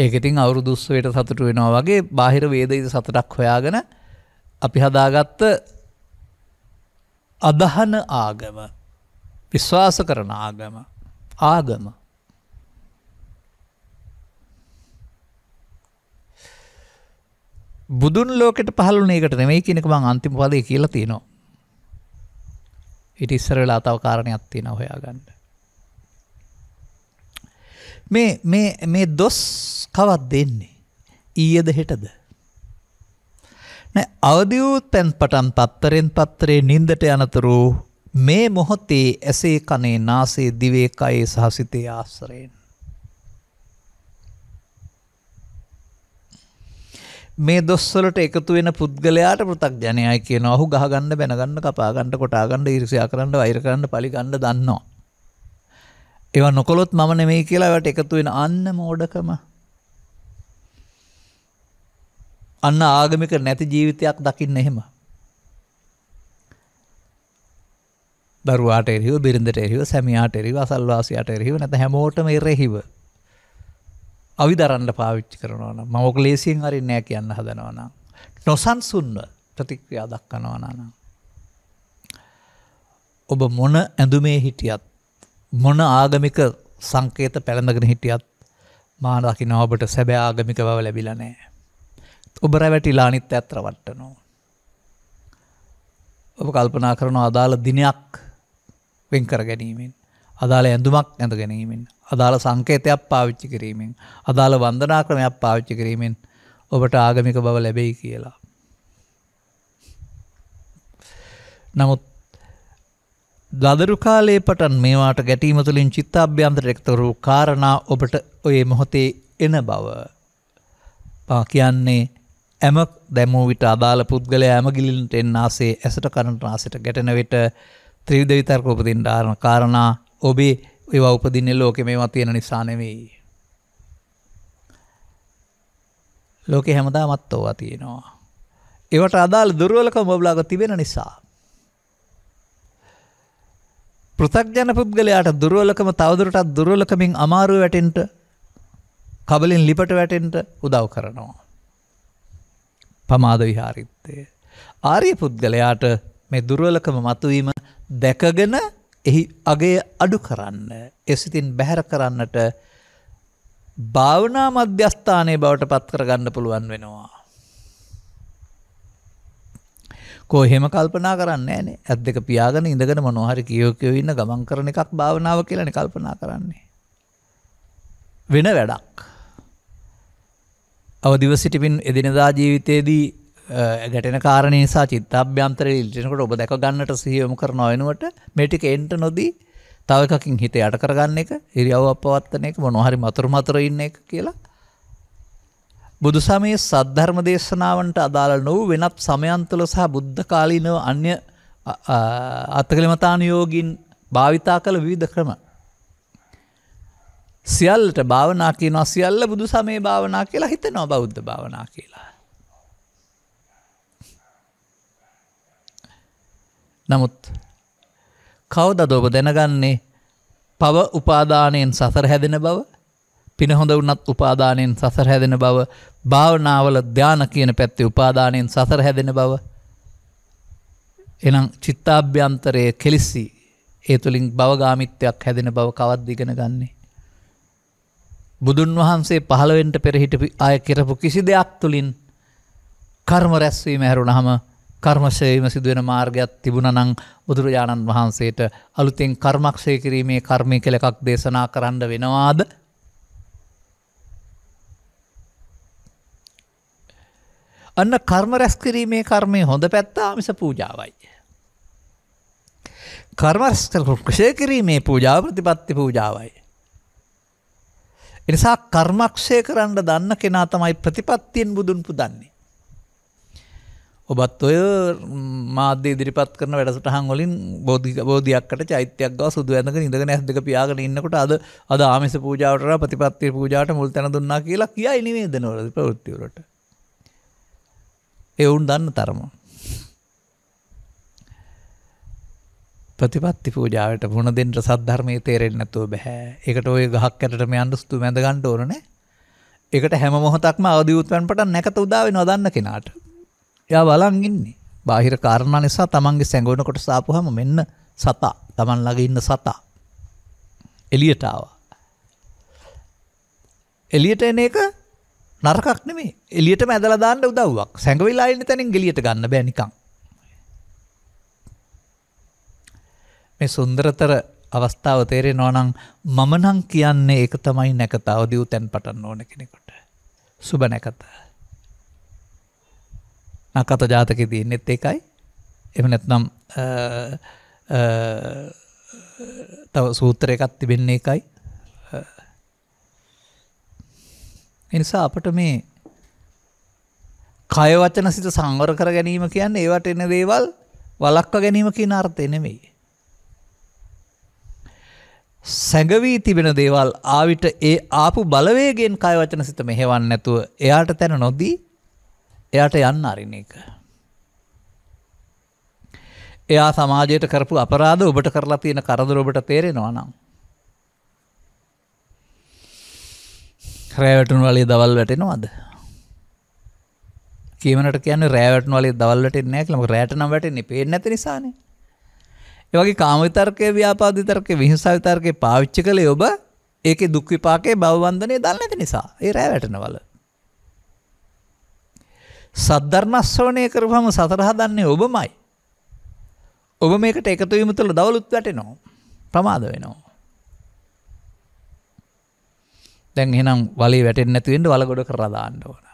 ඒක ඉතින් අවුරුදු 20ට සතුටු වෙනවා වගේ බාහිර වේදිත සතුටක් හොයාගෙන අපි හදාගත්ත අදහන ආගම විශ්වාස කරන ආගම ආගම බුදුන් ලෝකට පහළුන එකට නෙමයි කෙනෙක බං අන්තිම පදය කියලා තියෙනවා ඉට ඉස්සර වෙලා අතාව කාරණයක් තියෙන හොයා ගන්න මේ මේ දොස් කවත් දෙන්නේ ඊයද හෙටද අවදි වූ තැන්පටන් පත්තරෙන් පත්තරේ නින්දට යනතුරු මේ මොහොතේ ඇසේ කනේ නාසේ දිවේ කයේ සහසිතේ ආශ්‍රයෙන් මේ දොස්වලට එකතු වෙන පුද්ගලයාට පෘථග්ජනයයි කියන ඔහු ගහගන්න බැනගන්න කපාගන්න කොටාගන්න ඊර්ෂ්‍යා කරන්න වෛර කරන්න පලිගන්න දන්නවා. ඒවා නොකොලොත් මම නෙමෙයි කියලා ඒවට එකතු වෙන අන්න මෝඩකම. අන්න ආගමික නැති ජීවිතයක් දකින්න එහෙම. දරුවාට එරහිව බිරිඳට එරහිව සැමියාට එරහිව අසල්වාසියාට එරහිව නැත හැමෝටම එරෙහිව. අවි දරන්න පාවිච්චි කරනවන මෝක ලේසියෙන් හරි නෑ කියන්න හදනවන. නොසන්සුන්ව ප්‍රතික්‍රියා දක්කනවනන. ඔබ මොන ඇඳුමේ හිටියත් මොන ආගමික සංකේත පැළඳගෙන හිටියත් මා දකින ඔබට සැබෑ ආගමික බව ලැබිලනෑ. ඔබ රැවැටිලා අනිත් ඇත් රවට්ටනවා. ඔබ කල්පනා කරනවා අදාළ දිනයක් වෙන්කර ගැනීමෙන් අදාළ ඇඳුමක් ඇඳ ගැනීමෙන් අදාළ සංකේතයක් පාවිච්චි කිරීමෙන් අදාළ වන්දනා ක්‍රමයක් පාවිච්චි කිරීමෙන් ඔබට ආගමික බව ලැබෙයි කියලා. නමුත් දදරු කාලේ පටන් මේවාට ගැටීම තුළින් චිත්තාභ්‍යන්තර එක්තරු කාරණා ඔබට ඔය මොහොතේ එන බව පා කියන්නේ ඇම දැමූ විට අදාළ පුද්ගල ඇමගිලින්ට එන්නාසේ ඇසට කරට නාසට ගැටන වෙට ත්‍රවිධ විතර්ක උපදින් ධාරණ කාරණා ඔබේ ඒවා උපදින්නේ ලෝක මේවා තියෙන නිසානෙවෙයි. ලෝක හැමදා මත් ඕවා තියෙනවා. ඒවට අදාළ දුරුවලක මොබ්ලාග තිබෙන නිසා. පෘථක්ජන පුද්ගලයාට දුරුවලකම තවදුරටත් දුරුවලකමින් අමාරු වැටෙන්ට කබලින් ලිපට වැටෙන්ට උදව් කරනවා. පමාද විහාරිත්තය. ආරය පුද්ගලයාට මේ දුර්ුවලකම මතුවීම දැකගෙන එහි අගේ අඩු කරන්න එසිතින් බැහැර කරන්නට භාවනා මධ්‍යස්ථානය බවට පත් කරගන්න පුළුවන් වෙනවා. කෝ හෙම කල්පනා කරන්න ෑනේ ඇත් දෙක පියාගෙන ඉඳගෙන මොනොහරි කියෝකයෝ ඉන්න ගමන් කරන එකක් භාවනාව කියලන කල්පනා කරන්නේ. වෙන වැඩක්. අවදිව සිටිපින් එදිනදා ජීවිතයේදී ගැටෙන කාරණය සා චිත්තාභ්‍යන්තර ඉල්ටිනකට ඔබ දැක ගන්නට සහියොම කරන අයනුවට මෙටික එන්ට නොදී තවකින් හිත යට කරගන්න එක ඉරියව් අපවත්තන එක මොනොහරි මතුර මතර ඉන්න එක කියලා. බුදු සමයේ සද්ධර්ම දේශනාවන්ට අදාළ නොව වෙනත් සමයන්තුල සහ බුද්ධ කාලීනව අන්‍ය අත්තකළමතානයෝගින් භාවිතා කළ විධ ක්‍රම සියල්ලට භාවනා කියනවා සියල්ල බුදු සමේ භාවනා කියලා හිතනවා බෞද්ධ භාවනා කියලා. නමුත් කවදද ඔබ දැනගන්නේ පව උපාදානයෙන් සසර හැදෙන බව පින හොඳ වනත් උපාදානයෙන් සසර හැදෙන බව භාවනාවල ධ්‍යාන කියන පැත්තේ උපාදානයෙන් සසර හැදෙන බව එනම් චිත්තාභ්‍යන්තරයේ කෙලිස්සි ඒ තුළින් බවගාමිත්‍යයක් හැදෙන බව කවත් දිගෙන ගන්නේ බුදුන් වහන්සේ පහළවෙන්ට පෙරහිටපි අය කෙරපු කිසි දෙයක් තුළින් කර්ම රැස්වීම ඇරුණහම කර්මශයීම සිදුවෙන මාර්ගයක් තිබුණනං බුදුරජාණන් වහන්සේට අලුතෙන් කර්මක්ෂය කිරීමේ කර්මය කළ එකක් දේශනා කරන්න වෙනවාද. අන්න කර්ම රැස්කිරීමේ කර්මය හොඳ පැත්තා මිස පූජාවයි. කර්මස්ත ක්ෂය කිරීමේ පූජාව ප්‍රතිපත්ති පූජාවයි. එනිසා කර්මක්ෂය කරන්න දන්න කෙනා තමයි ප්‍රතිපත්තියෙන් බුදුන් පුදන්නේ. ඔබත් ඔය මාධ්‍ය ඉදිරිපත් කරන වැඩසටහන් වලින් බෝධි බෝධියක්කට චෛත්‍යයක් ගව සුදු ඇඳක ඉඳගෙන ඇස් දෙක පියාගෙන ඉන්නකොට අද අද ආමිස පූජාවට ප්‍රතිපත්ති පූජාවට මුල් තැන දුන්නා කියලා කියයි නිවේදනවල ප්‍රවෘත්ති වලට. ඒ වුන් දන්න තරම. ප්‍රතිපත්ති පූජාවට පුුණ දෙන්ට සද්ධර්මය තේරෙන් නැතුව බැහැ එකට ඔය ගහක් ඇටම අන්ඩුස්තු මැඳගන්ට ඕනන එකට හැම මොහොතක්ම අවධියුත්වන්ට නැකත උදාව නොදන්න කෙනාට යා බලන්ගින්නේ බාහිර කාරණ නිසා තමන්ගේ සැඟෝන කොට සාපුහම මෙන්න සතා තමන් ළඟ ඉන්න සතා එලියටාව එලියට එන එක නරකක්නේ එලියට මැදලදාන්න උදවක් සැඟවිලාන්න තැනින් ගෙලියට ගන්න බෑනිකං මේ සුන්දරතර අවස්ථාව තේරෙනවා නම් මම නම් කියන්නේ ඒක තමයි නැකත අවදිව තැන් පටන්න ඕන කෙනෙකුට. සුබ නැකත. නකත ජාතකෙ තියෙන්නෙත් ඒකයි. එම නැත්නම් තව සූත්‍ර එකත් තිබෙන්නේ එකයි. එනිසා අපට මේ කය වචන සිත සංවර කර ගැනීම කියන්නේ ඒවට එන දේවල් වලක්ව ගැනීම කියන අර්ථය නෙමෙයි. සැඟවී තිබෙන දේවල් ආවිට ඒ ආපු බලවේගෙන් කය වචන සිත මෙහෙවන් නැතුව එයාට තැන නොදී එයාට යන්න අරින එක. එයා සමාජයට කරපු අපරාධ ඔබට කරලා තියෙන කරදර ඔබට තේරෙනවා නම්. රෑවැටුන් වලේ දවල් වැටෙනවද. කියමනට කියන රෑවැටන් වලේ දවල්ලට නෑ ලම රෑට නම් වැටෙන්නේ පේ නැති නිසානේ ඒවගේ කාමවිතර්කය ව්‍යාපාධිතර්කය විහිසාවිතර්කය පාවිච්ච කළේ ඔබ ඒක දුක්විපාකේ බවබන්ධනය දන්න ඇති නිසා ඒ රෑ වැටනවල. සද්ධර්මස්වනය කරපුහම සතරහ දන්නේ ඔබමයි. ඔබ මේකට එකතු වීම තුළ දවලුත් වැටෙනවා ප්‍රමාද වෙනවා. දැන් එනම් වලේ වැටෙන් නැතිවෙන්ට වලගොඩ කරදාන්න ඕන.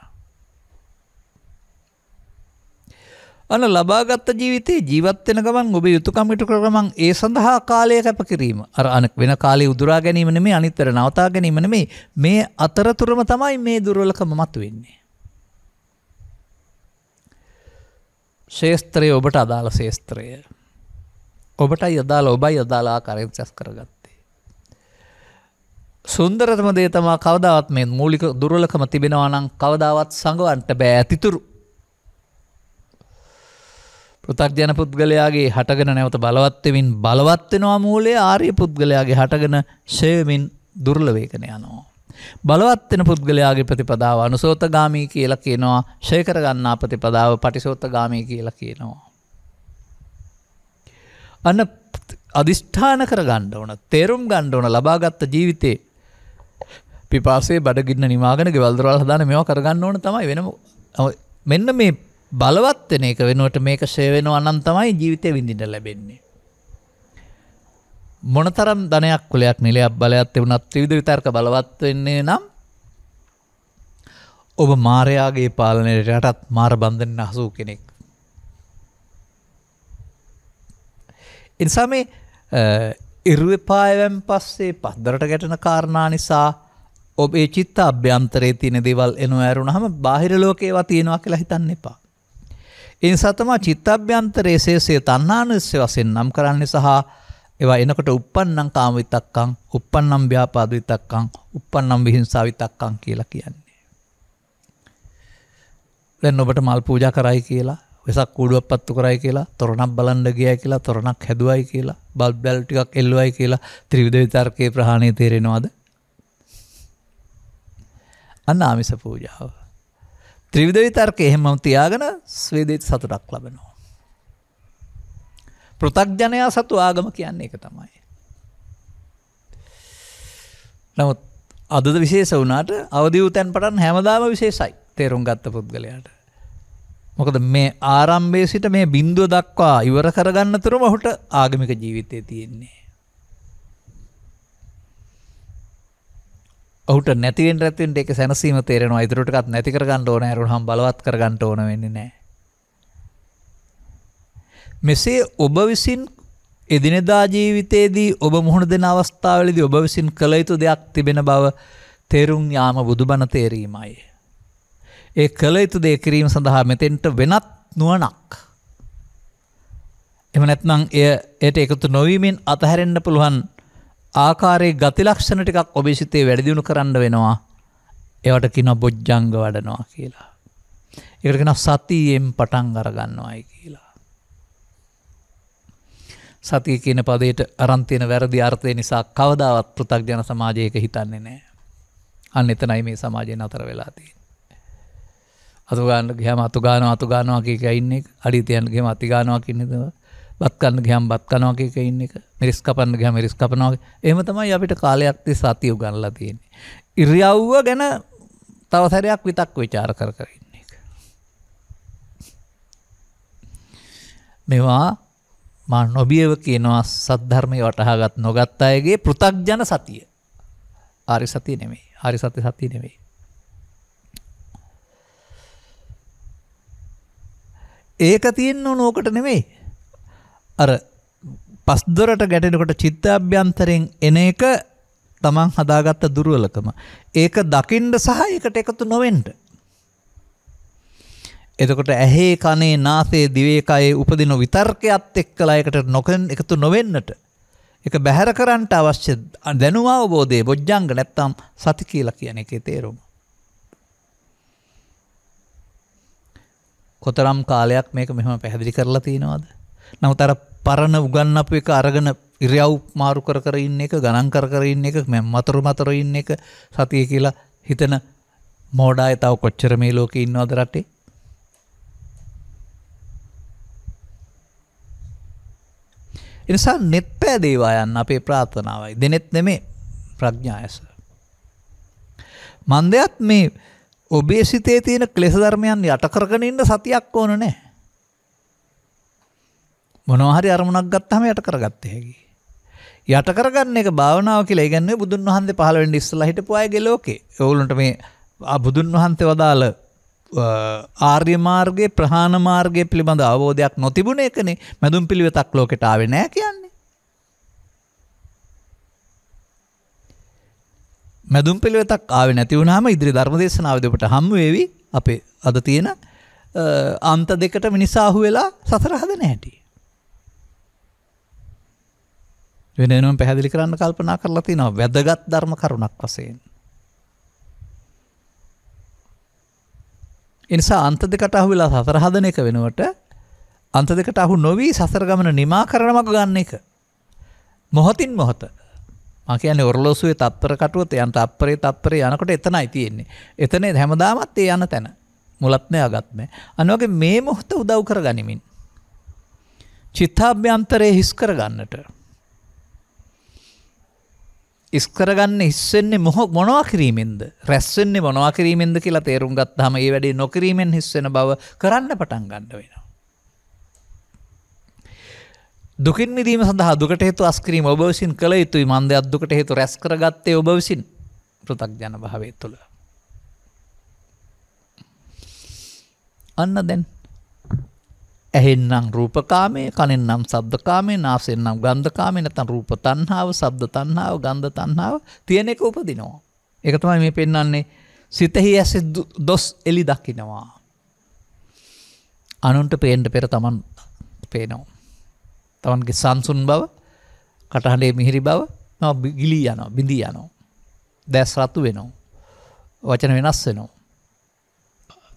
අන ලබාගත් ජීවිතේ ජීවත් වෙන ගමන් ඔබේ යුතුයකම් ඉටු කර ගමන් ඒ සඳහා කාලය කැප කිරීම අර අනෙක් වෙන කාලේ උදුරා ගැනීම නෙමෙයි අනිත්තර නවතා ගැනීම නෙමෙයි මේ අතරතුරම තමයි මේ දුර්වලකම මතුවෙන්නේ ශේස්ත්‍රය ඔබට අදාළ ශේස්ත්‍රය ඔබටයි අදාළ ඔබයි අදාළ ආකාරයෙන් සැස් කරගත්තේ සුන්දරතම දේ තමා කවදාවත් මේ මූලික දුර්වලකම තිබෙනවා නම් කවදාවත් සංගවන්න බෑ තිතුරු පෘථක්ජන පුද්ගලයාගේ හටගෙන නැවත බලවත්වෙමින් බලවත්වෙනවා මූලේ ආරය පුද්ගලයාගේ හටගෙන ශයමින් දුර්ලවේකන යනවා. බලවත්වෙන පුද්ගලයාගේ ප්‍රතිපදාව අනුසෝතගාමී කියලා කියනවා ශයකරගන්නා ප්‍රතිපදාව පටිසෝතගාමී කියලා කියනවා. අන්න අධිෂ්ඨාන කර ගණ්ඩ ඕන තේරුම් ගණ්ඩ ඕන ලබාගත්ත ජීවිතේ පිපාසේ බඩගින්න නිමාගෙන ගෙවල්දරවල් හදාන මෙවා කරගන්න ඕන තමයි වෙනම මෙන්න මේ බලවත් වෙන එක වෙනුවට මේක සේවෙනවා නම් තමයි ජීවිතය විඳිට ලැබෙන්නේ. මොනතරම් ධනයක් කොලයක් නිලයක් බලයත් වුණත් ත්‍රවිධ විතර්ක බලවත් වෙන්නේ නම් ඔබ මාරයාගේ පාලනයට යටත් මාර බන්ධන්න හසූ කෙනෙක්. එනිසා මේ ඉරුවපායවැම් පස්සේ පද්දරට ගැටන කාරණා නිසා ඔබේ චිත්ත අභ්‍යන්තරේ තියෙන දේවල් එනු ඇරුණ හම බාහිර ලෝකේවා තියෙනවා කියලා හිතන්න එපා. ඒ නිසා තමයි චිත්තභ්‍යන්තරයේ ශේෂය තණ්හානුස්සය වශයෙන් නම් කරන්නේ සහ ඒවා එනකොට uppannam කාම විතක්කම්, uppannam ව්‍යාපාද විතක්කම්, uppannam විහිංසා විතක්කම් කියලා කියන්නේ. දැන් ඔබට මල් පූජා කරයි කියලා, වෙසක් කූඩුවක් පත්තු කරයි කියලා, තොරණක් බලන්න ගියයි කියලා, තොරණක් හැදුවයි කියලා, බල්බ් බැල් ටිකක් එල්ලුවයි කියලා ත්‍රිවිධ විතර්කයේ ප්‍රහාණය තේරෙනවද? අන්න ආමිස පූජාව. ත්‍රිවිධ විතර්ක එහෙම තියාගෙන ස්වේදීත් සතුටක් ලබනවා. පෘථග්ජනයා සතු ආගම කියන්නේ එක තමයි. නමුත් අදද විශේෂ වුණට අවදිවූ තැන් පටන් හැමදාම විශේෂයි තේරුම් ගත්ත පුද්ගලයාට. මොකද මේ ආරම්භේ සිට මේ බින්දුව දක්වා ඉවර කරගන්න තුරම ඔහුට ආගමික ජීවිතය තියෙන්නේ. ඔහුට නැතිවෙන් රැතින්ට එක සැනසීම තේරෙනවා ඉදිරටකත් නැතිකරගන්න ඕන ඇරුහම් බලවත් කරගන්නට ඕන වෙන්නේ නෑ. මෙසේ ඔබ විසින් එදිනෙදා ජීවිතයේදී ඔබ මුහුණ දෙන අවස්ථාවලදි ඔබ විසින් කළ යුතු දෙයක් තිබෙන බව තේරුම් යාම බුදුබණ තේරීමයි. ඒ කළ යුතු දේ කිරීම සඳහා මෙතෙන්ට වෙනත් නුවනක්. එම නැත්නම් එය එයට එකතු නොවීමෙන් අතහැරෙන්න්න පුළුවන් ආකාරයේ ගතිලක්ෂණ ටිකක් ඔබේ සිතේ වැඩදිුණු කරන්න වෙනවා එවට කින බොජ්ජංග වඩනවා කියලා. එකටකෙන සතියෙන් පටන් අරගන්නවායි කියලා. සතිය කියන පදයට අරන්තියන වැරදි අර්ථය නිසා කවදාවත් පෘතක් ජන සමාජයක හිතන්නේ නෑ. අන්න එතනයි මේ සමාජයෙන් අතර වෙලාතිී. අතුගාන්න ගහම අතුගාන අතුගානවාකික ඉන්නේ අඩිතයන්ගේ මතිගානවාකින්නදවා බත් කන්න ගහම් බත් කනවාකක ඉන්න එක මිරිස් කපන්න ගහ මිරිස් කපනවාගේ එම තමයි අපිට කාලයක්ති සතිය ගන්නලා තියෙන්නේ. ඉරියව්ව ගැන තවසරයක් විතක් විචාර කර කරන්න එක. මෙවා මා නොබියව කියනවා සද්ධර්මය වටහාගත් නොගත් අයගේ පෘතක්ජන සතිය ආරි සති නෙමේ හරි සති සති නෙමේ. ඒක තියෙන්න ඕනෝකට නෙමෙයි අර පස්දොරට ගැටෙනකොට චිත්තාභ්‍යන්තරයෙන් එන එක තමන් හදාගත්ත දුර්වලකම. ඒක දකිින්ඩ සහ එකට එකතු නොවෙන්ට. එතකොට ඇහේ කනේ නාසේ දිවේකයේ උපදින විතර්කයත් එක්කලා එකට නොකන් එකතු නොවෙන්නට. එක බැහැර කරන්නට අවශ්‍ය දැනුවබෝධය බොජ්ජංග නැත්තම් සති කියල කියන එකේ තේරුම. කොතරම් කාලයක් මේක මෙහම පැහැදිලි කරලා තියෙනවාද. නමුත් අර පරණ උගන්නපු එක අරගෙන ඉරියව් මාරු කර කර ඉන්න එක ගණන් කර කර ඉන්න එක මම මතර මතර ඉන්න එක සතිය කියලා හිතන මෝඩාය තව කොච්චර මේ ලෝකේ ඉන්නවද රටේ එනිසා නෙත්පෑ දේවා යන්න අපේ ප්‍රාර්ථනාවයි දෙනෙත් නෙමේ ප්‍රඥායස මන්දයත් මේ ඔබේ සිතේ තියෙන ක්ලෙස ධර්මයන් යටකරගෙන ඉන්න සතියක් ඕන නෑ මොනවා හරි අරමුණක් ගත්තහම යට කරගත්ත හැකි. යට කරගන්න එක භාවනාව කියලා ඉගන්නේ බුදුන් වහන්සේ පහළ වෙන්න ඉස්සලා හිටපු අයගේ ලෝකේ. ඕගොල්ලන්ට මේ බුදුන් වහන්සේ වදාළ ආර්ය මාර්ගයේ ප්‍රහාණ මාර්ගයේ පිළිබඳ අවබෝධයක් නොතිබුණ එකනේ මැදුම් පිළිවෙතක් ලෝකෙට ආවේ නැහැ කියන්නේ. මැදුම් පිළිවෙතක් ආව නැති වුණාම ඉදිරි ධර්ම දේශනාවද ඔබට හම් වේවි අපේ අද තියෙන අන්ත දෙකට මිනිස් ආහුවෙලා සතර හදන හැටි. වෙනෙනුම් පැහැදිලි කරන්න කල්පනා කරලා තිනවා වැදගත් ධර්ම කරුණක් වසයෙන්. එනිසා අන්ත දෙකට අහු වෙලා සසර හදන එක වෙනුවට අන්ත දෙකට අහු නොවී සසර ගමන නිමා කරනමක් ගන්න එක. මොහොතින් මොහොත මකයන ඔරලෝසුවේ තත්පර කටුවත් යන් තත්පරේ තත්පරේ යනකොට එතනයි තියෙන්නේ එතනේ හැමදාමත් ඒ යන තැන මුලත්නය අගත්ම අනුවගේ මේ මොහොත උදව් කර ගනිමින්. චිත්තාභ්‍යන්තරය හිස් කර ගන්නට ඉස්කරගන්න හිස්සෙන්නේ මොහ මොනවා කිරීමෙන්ද රැස්වෙන්නේ මොනවා කිරීමෙන්ද කියලා තේරුම් ගත්තාම ඒ වැඩේ නොකිරීමෙන් හිස්සෙන බව කරන්න පටන් ගන්න වෙනවා. දුකින් මිදීම සඳහා දුකට හේතු අස්කිරීම ඔබ විසින් කළ යුතුයි මන්දයක් දුකට හේතු රැස් කරගත්තේ ඔබ විසින් පෘථග්ජන භාවය තුළ. අන්න දැන් ඇහෙන්නම් රූපකාමේ කනෙන්නම් සබ්දකාමේ නාසෙන්නම් ගන්ධකාමේ නැත්නම් රූප තණ්හාව සබ්ද තණ්හාව ගන්ධ තණ්හාව තියෙන එක උපදිනවා ඒක තමයි මේ පෙන්වන්නේ සිතෙහි ඇස දොස් එලි දකිනවා අනුන්ට පේන්න පෙර තමන් පේනවා තමන්ගේ සංසුන් බව කටහඬේ මිහිරි බව නව ගිලී යනවා බිඳී යනවා දැස් රතු වෙනවා වචන වෙනස් වෙනවා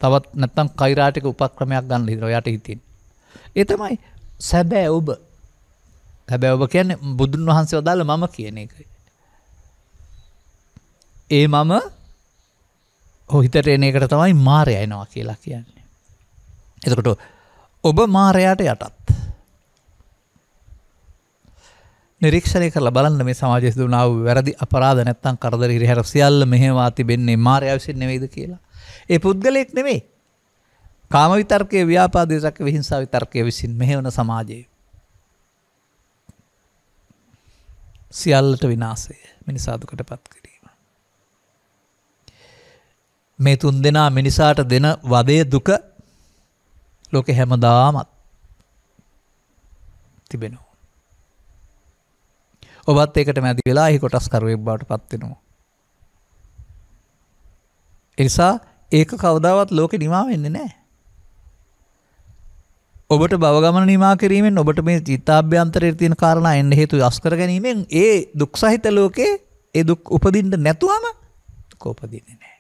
තවත් නැත්තම් කෛරාටික උපක්‍රමයක් ගන්න හිතනවා යට හිතින් ඒ තමයි සැබෑ ඔබ හැබැ ඔබ කියන්නේ බුදුන් වහන්සේ වදාළ මම කියන එකයි. ඒ මම ඔහිතට එන එකට තමයි මාරය යනවා කියලා කියන්නේ. එතකොට ඔබ මාරයාට යටත්. නිරීක්ෂණය කළ බලන්න මේ සමාජය දුනාව වැරදි අපරාධ නැත්තන් කරදර හිරිහැර සියල්ල මෙහෙවා තිබෙන්නේ මාරය විසින් නෙවෙයිද කියලා. ඒ පුද්ගලයෙක් නෙවෙයි කාම විතර්කය ව්‍යාපාදේශක්ක විහිංසා විතර්කය විසින් මෙහෙවන සමාජයේ. සියල්ලට විනාසය මිනිසාදුකට පත් කිරීම. මේ තුන් දෙනා මිනිසාට දෙන වදය දුක ලොක හැමදාමත් තිබෙනවා. ඔබත් ඒකට මැදි වෙලා හි කොටස්කරුවෙක් බවට පත්වෙනවා. එනිසා ඒක කවදාවත් ලෝක නිමා වෙන්නේ නෑ. ඔබට බවගමන නිමා කිරීමෙන් ඔබට මේ චිතාභ්‍යන්තරයට තියෙන කාරණා එන්න හේතු අස්කර ගැනීමෙන් ඒ දුක් සහිත ලෝකේ ඒ දුක් උපදින්න නැතුවම කෝපදින්නේ නැහැ.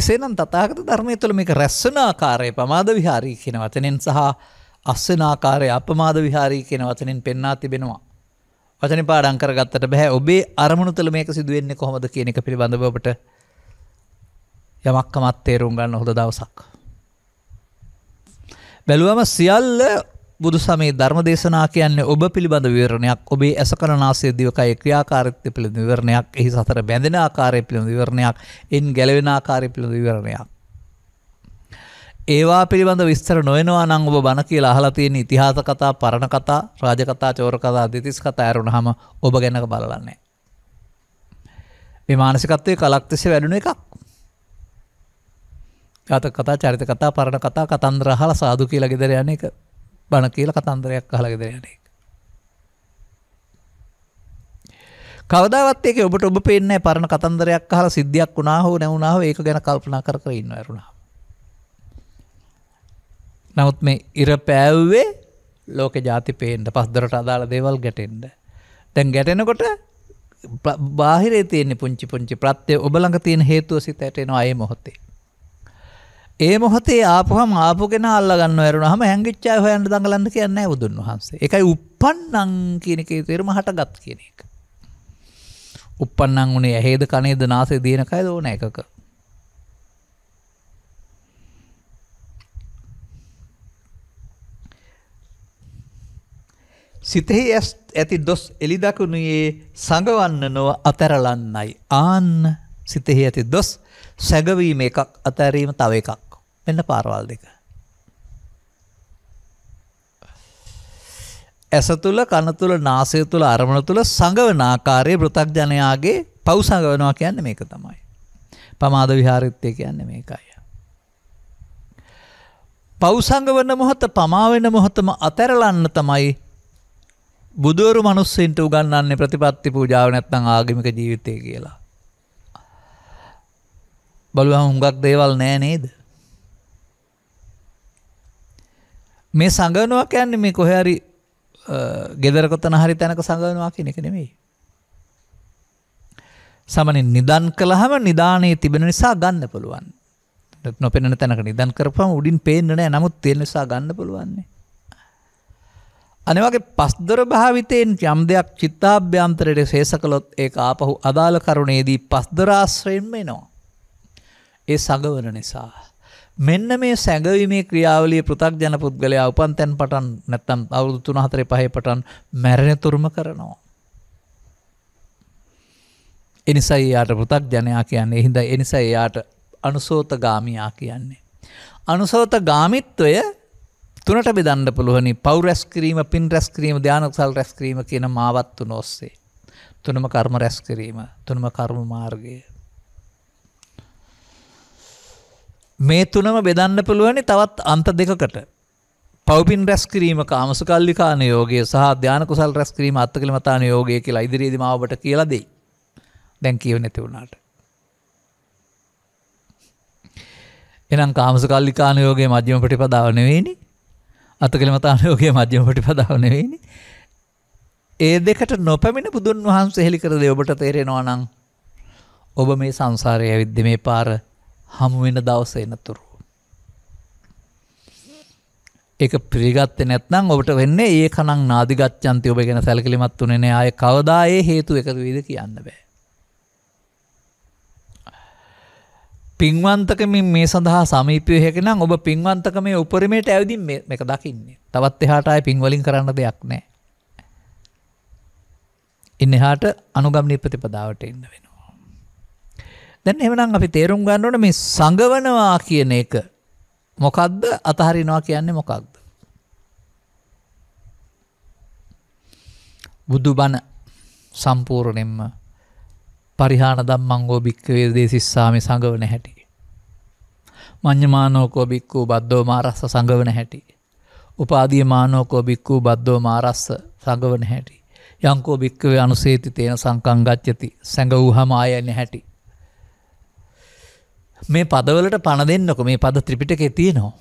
එසේනම් තථාගත ධර්මයේ තුළ මේක රැස්වන ආකාරය පමාද විහාරී කියන වචනෙන් සහ අස්වන ආකාරය අපමාද විහාරී කියන වචනෙන් පෙන්වා තිබෙනවා. වචනේ පාඩම් කරගත්තට බෑ ඔබේ අරමුණු තුළ මේක සිදු වෙන්නේ කොහොමද කියන එක පිළිබඳව ඔබට යමක්කමත් තේරුම් ගන්න හොඳ දවසක්. බැලුවම සියල්ල බුදු සමේ ධර්ම දේශනා කියන්නේ ඔබ පිළිබඳ විවරණයක් ඔබේ ඇස කරනාසේ දිවකයි ක්‍රියාකාරිත්‍ය පිළිබඳ විවරණයක් එහි සතර බැඳෙන ආකාරය පිළිබඳ විවරණයක් එන් ගැලවෙන ආකාරය පිළිබඳ විවරණයක් ඒවා පිළිබඳ විස්තර නොයනවා නම් ඔබ බණ කියලා අහලා තියෙන ඉතිහාස කතා පරණ කතා රාජකතා චෝර කතා දෙතිස් කතා ඇරුණාම ඔබ ගැන බලලා නැහැ මේ මානසිකත්වයේ කලක්තිස්සේ වැඩුණ එකක් ගාත කතා චරිත කතා පරණ කතා කතන්දර හලා සාදු කියලා ගෙදර යන එක බණ කියල කතන්දරයක් අහලා ගෙදර යන එක. කවදාවත්ඒක ඔබට ඔබ පෙන්නේ පරණ කතන්දරයක් හල සිද්ධියක් වුණා හෝ නැවුණාව ඒක ගැන කල්පනා කර කර ඉන්න ඇරුණා. නමුත් මේ ඉර පෑව්වේ ලෝක ජාති පේෙන්ට පස්දරට අදාළ දේවල් ගැටෙන්ට. තැන් ගැටෙනකොට බාහිරේ තියෙන්නේ පුංචි පුංචි ප්‍රත්්‍යය ඔබලඟ තියෙන හේතුව සිත ඇටෙන අය මොහොතේ. ඒ මොහොතේ ආපුහම ආපු කෙනා අල්ලගන්න ඇරුණාම හැංගිච්චා හොයන්න දඟලන්න කියන්නේ නැහැ බුදුන් වහන්සේ. ඒකයි uppannam කියන එකේ තේරුම හටගත් කියන එක. uppannam උනේ ඇහෙද කනේද නාසයේ දින කයද ඕන එකක. සිතෙහි ඇති දොස් එලිදකුණුයේ සඟවන්න නොව අතරලන්නයි. ආන්න සිතෙහි ඇති දොස් සැඟවීම එකක් අතැරීම තව එකක්. මෙන්න පාරවල් දෙක. ඇස තුළ කන තුළ නාසය තුළ අරමුණ තුළ සඟවන ආකාරයේ පෘථග්ජනයාගේ පව් සඟවනවා කියන්නේ මේක තමයි. පමාද විහාරිත්වය කියන්නේ මේකයි. පව් සඟවන මොහොත පමාවෙන මොහොතම අතැරලන්න තමයි බුදුවරු මනුස්සෙන්ට උගන්න්නේ ප්‍රතිපත්ති පූජාව නැත්තං ආගමික ජීවිතය කියලා. බලුවහම හුඟක් දේවල් නෑ නේද? මේ සඟනවා කියන්නේ මේ කොහරි ගෙදරකොතන හරි තැනක සඟනවා කියන එක නෙමෙයි. සමනින් නිදන් කළහම නිදානයේ තිබෙන නිසා ගන්න පුළුවන්. නොපෙනෙන තැනක නිදන් කරපම උඩින් පේන්නේ නැහැ. නමුත් තියෙන නිසා ගන්න පුළුවන්නේ. අනේ වගේ පස්දොර භාවිතයෙන් යම් දෙයක් චිත්තාභ්‍යන්තරයට ශේෂ කළොත් ඒක ආපහු අදාළ කරුණේදී පස්දොර ආශ්‍රයෙන්ම එනවා. ඒ සඟවන නිසා. මෙන්න මේ සැඟවීමේ ක්‍රියාවලිය පෘථග්ජන පුද්ගලයා උපන්තැන් පටන් නැත්තම් අවුරුදු 3 4 5 පටන් මැරෙනතුරුම කරනවා. එනිසා යාට පෘථග්ජනයා කියන්නේ. එහිඳ එනිසා යාට අනුසෝතගාමියා කියන්නේ. අනුසෝතගාමිත්වය තුනට බෙදන්න පුළුවනි පව් රැස් කිරීම පින් රැස් කිරීම ධානක්සල් රැස් කිරීම කියන මාවත් තුන ඔස්සේ. තුනම කර්ම රැස් කිරීම, තුනම කර්ම මාර්ගය, මේ තුනම බෙදන්න පුළුවනි තවත් අන්ත දෙකකට. පවපින් රැස් කිරීම කාමසුකල්ලිකාන යෝගය සහ ධ්‍යානකුසල් රැස් කිරීම අත්තකළ මතාන යෝගය කියලා ඉදිරියේදි මාවට කියලා දෙයි. දැන් කියව නැති වුණාට. එනම් කාමසුකල්ලිකාන යෝගේ මධ්‍යම ප්‍රතිපදාව නෙවෙයිනි. අත්තකළ මතාන යෝගේ මධ්‍යම ප්‍රතිපදාව නෙවෙයිනි. ඒ දෙකට නොපැමිණ බුදුන් වහන්සේ හෙළි කර දෙ ඔබට තේරෙනවා නම් ඔබ මේ සංසාරය ඇවිද්ද මේ පාර හමුවෙන දවස එනතුරු. ඒක ප්‍රිගත්තේ නැත්නම් ඔබට වෙන්නේ ඒ කනං නාධිගච්චන්තය ඔබ ගැන සැලකිලිමත් වනේ ආය කවදායේ හේතු එකතු වේද කියන්න බෑ. පින්වන්තකමින් මේ සඳහා සමීපය හැකෙනම් ඔබ පින්වන්තක මේ උපරිමයට ඇවිදින් එක දකින්නේ තවත් එහාට අය පින්වලින් කරන්න දෙයක් නෑ. එන්න හාට අනුගම්නී ප්‍රතිපදාවට එන්න වෙන. දැන් එමනම් අපි තේරුම් ගන්නවන මේ සඟවනවා කියන එක මොකක්ද අතහරිනවා කියන්නේ මොකක්ද. බුදුබණ සම්පූර්ණයෙන්ම පරිහාන ධම්මංගෝ භික්කවේ දේශිස්සාමි සඟවන හැටි. මං්්‍යමානෝකෝ භික්කූ බද්ධෝ මාරස්ස සඟවන හැටි. උපාදිය මානෝකෝ භික්කූ බද්ධෝ මාරස්ස සඟවන හැටි. යංකෝ භික්කවේ අනුසේති තේන සංකංගච්චති සැඟ වූහම ආයන්න හැටි. මේ පදවලට පණ දෙන්නකො මේ පද ත්‍රිපිටකේ තියෙනවා.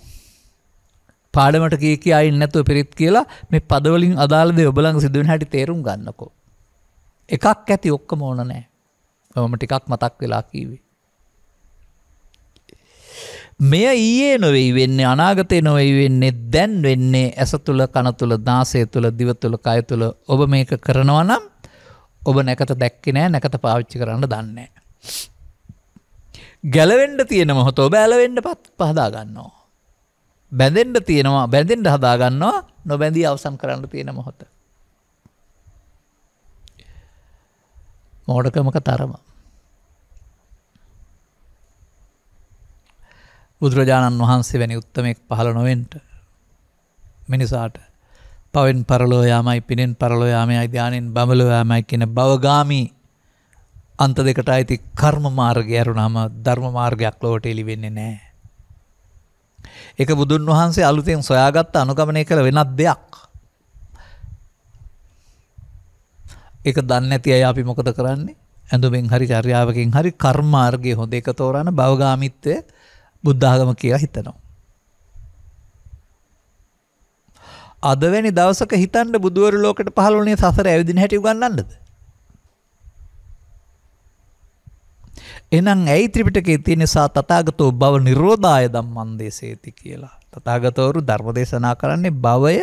පාඩමට කිය කිය අයින් නැතුව පිරිත් කියලා මේ පදවලින් අදාළ දේ ඔබලඟ සිදුවෙන හැටි තේරුම් ගන්නකෝ. එකක් ඇති ඔක්කොම ඕන නෑ. මම ටිකක් මතක් වෙලා කීවේ. මෙය ඊයේ නොවෙයි වෙන්නේ අනාගතය නොවෙයි වෙන්නේ දැන් වෙන්නේ ඇස තුළ කන තුළ දාසය තුළ දිව තුළ කය තුළ ඔබ මේක කරනවා නම් ඔබ නැකත දැක්කේ නෑ නැකත පාවිච්චි කරන්න දන්නේ. ගැලවෙන්ඩ තියෙන මොහොතෝ බැලවෙන්ඩ පත් පහදාගන්නවා. බැඳෙන්ඩ තියෙනවා බැඳෙන්ඩ හදාගන්නවා නොබැඳී අවසන් කරන්න තියෙන මොහොත. මෝඩකමක තරම. බුදුරජාණන් වහන්සේ වැනි උත්තමෙක් පහළ නොවෙන්ට මිනිසාට පවෙන් පරලෝයාමයි පිනෙන් පරලෝයාමයි අධ්‍යානෙන් බමලෝයාමයි කියෙන බවගාමී අන්ත දෙකට ඇති කර්ම මාර්ගය ඇරුණාම ධර්ම මාර්ගයක් ලොවට එළි වෙන්නේ නැහැ. ඒක බුදුන් වහන්සේ අලුතෙන් සොයාගත්ත අනුගමනය කළ වෙනත් දෙයක්. ඒක දන්නේ නැති අය අපි මොකද කරන්නේ? ඇඳුමින් හරි චර්යාවකින් හරි කර්මාර්ගයේ හොඳ එක තෝරන භවගාමිත්වය බුද්ධාගම කියලා හිතනවා. අදවැනි දවසක හිතන්න බුදුවරු ලෝකෙට පහළ වුණේ සසර ඇවිදින හැටි උගන්වන්නද? එහෙනම් ඇයි ත්‍රිපිටකයේ තියෙන නිසා තථාගතෝ භව නිරෝධාය ධම්මං දේසේති කියලා. තථාගතවරු ධර්ම දේශනා කරන්නේ භවය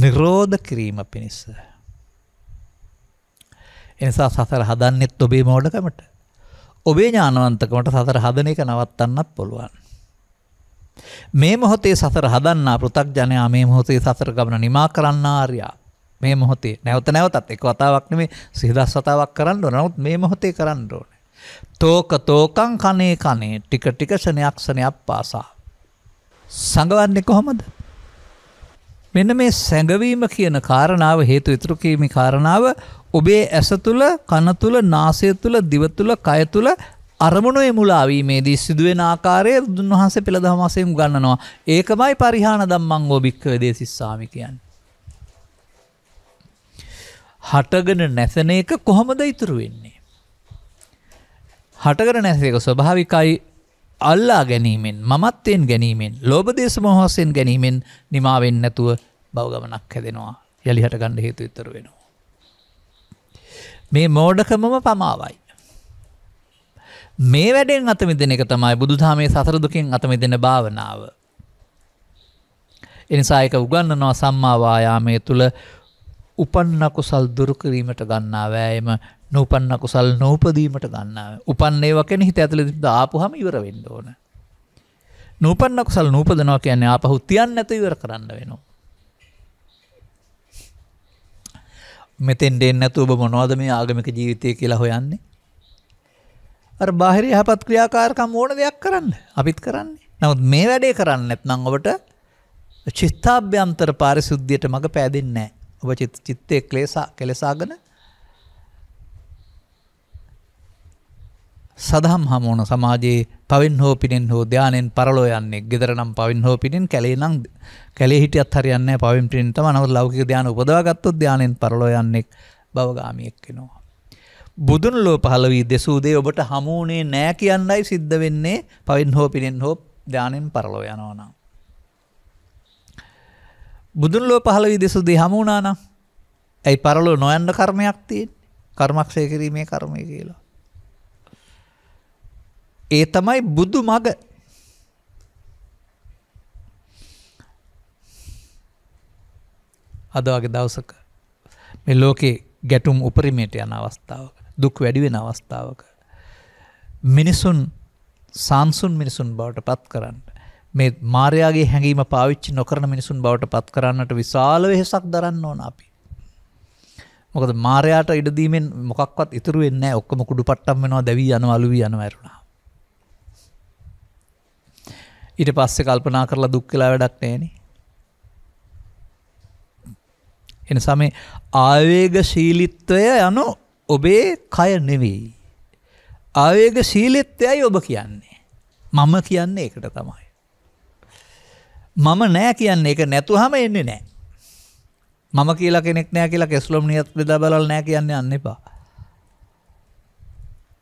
නිරෝධ කිරීම පිණිස. එනිසා සසර හදන්නෙත් ඔබේ මෝඩකමට. ඔබේ ඥානවන්තකමට සසර හදන එක නවත්තන්නත් පුළුවන්. මේ මොහොතේ සසර හදන්නා පෘථග්ජනයා මේ මොහොතේ සසර ගමන නිමා කරන්න ආර්යා. මේ මොහොතේ නැවත නැවතත් එක වතාවක් නෙමෙයි සිහිදස් වතාවක් කරන්න ඕන. නමුත් මේ මොහොතේ කරන්න ඕනේ. තෝක තෝකං කනේ කනේ ටික ටික ෂණයක් ෂණයක් පාසා. සඟවන්නේ කොහොමද? මෙන්න මේ සැඟවීම කියන කාරණාව හේතු ඉතුරු කීමේ කාරණාව ඔබේ ඇස තුල කන තුල නාසය තුල දිව තුල කය තුල අරමුණු එමුලා වීමේදී සිදුවෙන ආකාරය බුදුන් වහන්සේ පෙළදහම වශයෙන් ගන්නනවා. ඒකමයි පරිහාන ධම්මං වූ භික්ඛවේ දේසිස්සාමි කියන්නේ. හටගෙන නැසෙන එක කොහොමද ඉතුරු වෙන්නේ? හටකර නැසේක ස්වභාවිකයි අල්ලා ගැනීමෙන් මමත්තයෙන් ගැනීමෙන් ලෝබදේශ මොහොසෙන් ගැනීමෙන් නිමාවෙන් නැතුව බෞගමනක් හැදෙනවා යළිහට ගණ්ඩ හේතු ඉතර වෙනවා. මේ මෝඩකමම පමාවයි. මේ වැඩෙන් අතමිදෙන එක තමයි බුදුදාමේ සසරදුකින් අතමිදෙන භාවනාව. එනිසායක උගන්නනවා සම්මාවායාමය තුළ උපන්න කුසල් දුරුකිරීමට ගන්නා වෑයම නූපන්න කුසල් නූපදීමට ගන්න උපන්නේ වකෙන හිත ඇතුළ ද ආපුහම ඉවර වෙන්න ඕන. නූපන්න කුසල් නූපදනවා කියන්නේ ආපහු තියන් ඇත ඉවර කරන්න වෙනවා. මෙතෙන් ඩෙන් නැතු ඔබ මොනවද මේ ආගමික ජීවිතය කියලා හොයන්නේ. අර බාහිර යහපත් ක්‍රියාකාරකම් ඕන දෙයක් කරන්න අපිත් කරන්නේ. නමුත් මේ වැඩේ කරන්න නැත්නම් ඔබට චිත්තාභ්‍යන්තර පාරිශුද්ධියට මඟ පෑදෙන්නේ නැහැ. ඔබ චිත්තේ ක්ලේශා කෙලසාගෙන සදහම් හමුවන සමාජයේ පවින් හෝ පිනෙන් හෝ ධානයෙන් පරලෝ යන්නේ. gedara නම් පවින් හෝ පිනෙන් කැලේ නම් කැලේ හිටියත් හරියන්නේ නැහැ. පවින් පිනෙන් තමයි නමුත් ලෞකික ධාන උපදවා ගත්තොත් ධානයෙන් පරලෝ යන්නේ භවගාමියෙක් වෙනවා. බුදුන් ලෝ පහළ වී දෙසූ දේ ඔබට හමුුනේ නැහැ කියන්නයි සිද්ධ වෙන්නේ පවින් හෝ පිනෙන් හෝ ධානයෙන් පරලෝ යනවා නම්. බුදුන් ලෝ පහළ වී දෙසූ දේ හමු වුණා නම් ඇයි පරලෝ නොයන්න කර්මයක් තියෙන්නේ? කර්මක්ෂය කිරීමේ කර්මය කියලා. ඒ තමයි බුදු මග. අද වගේ දවසක මේ ලෝකේ ගැටුම් උපරිමයට යන අවස්ථාවක දුක් වැඩි වෙන අවස්ථාවක මිනිසුන් සාන්සුන් මිනිසුන් බවට පත් කරන්න මේ මාර්යාගේ හැඟීම පාවිච්චි නොකරන මිනිසුන් බවට පත් කරන්නට විශාල වෙහෙසක් දරන්න ඕන අපි. මොකද මාර්යාට ඉඩදීමෙන් මොකක්වත් ඉතුරු වෙන්නේ නැහැ. ඔක්කොම කුඩු පට්ටම් වෙනවා, දැවි යනවා, අලු වී යනවා ඇරුණා. ඊට පස්සෙ කල්පනා කරලා දුක්කලා වැඩක් නෑනේ. එනිසා මේ ආවේග ශීලිත්වය යනු ඔබේ කය නෙවෙයි. ආවේග ශීලිත්වයයි ඔබ කියන්නේ. මම කියන්නේ එකට තමයි. මම නෑ කියන්නේ එක නැතුහම එන්නේ නෑ. මම කියලා කෙනෙක් නෑ කියලා කෙස්ලොම් නියත් බෙදා බලලා නෑ කියන්නේ අන්න එපා.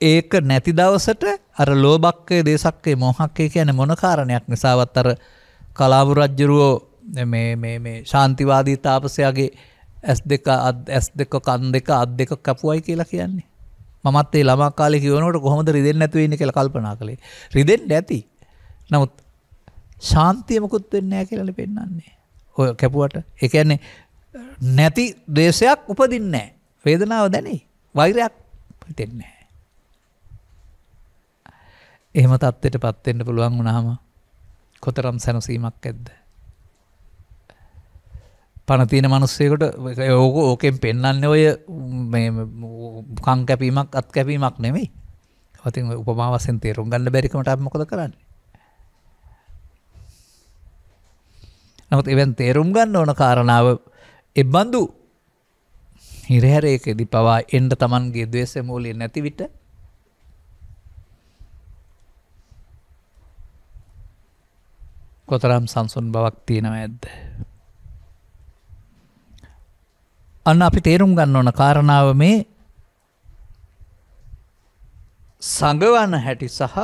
ඒක නැති දවසට අර ලෝබක්කය දේශක්කේ මොහක්කේ කියන මොනකාරණයක් නිසාවත් අර කලාපු රජ්ජුරුවෝ මේ ශාන්තිවාදී තාපසයාගේ ඇස් දෙක ඇස් දෙක කන් දෙක අත් දෙක කැපුවයි කියලා කියන්නේ මත් ඒ ළමා කාලෙ කියවනට කොහොමද රිදෙන් නැතුවන්න කියලා කල්පනා කළේ රිදෙන් ඇති නමුත් ශාන්තියමකුත් වෙන්නෑ කියලල පෙන්න්නන්නේ ඔය කැපුවට එකන්නේ නැති දේශයක් උපදින්නෑ වේදනාව දැනේ වෛරයක් හිතෙන්නේ එහෙම තත්ත්වයට පත්වෙන්න පුළුවන් වුණාම කොතරම් සැනසීමක් ඇද්ද. පනතින මනුස්සයකොට ඕක ඕකෙන් පෙන්න්න ඔය කං කැපීමක් අත් කැපීමක් නෙමෙයි හති උපමාවසෙන් තේරුම් ගන්න බැරිකමට මොකද කරන්න. නමුත් එවන් තේරුම් ගන්න ඕන කාරණාව එබ්බන්දු හිරහැරයකෙදි පවා එන්ඩ තමන්ගේ දවේශ මූලිය නැතිවිට කොතරම් සංසුන් බවක් තියෙනව ඇද්ද. අන්න අපි තේරුම් ගන්න ඕන කාරණාව මේ සඟවන හැටි සහ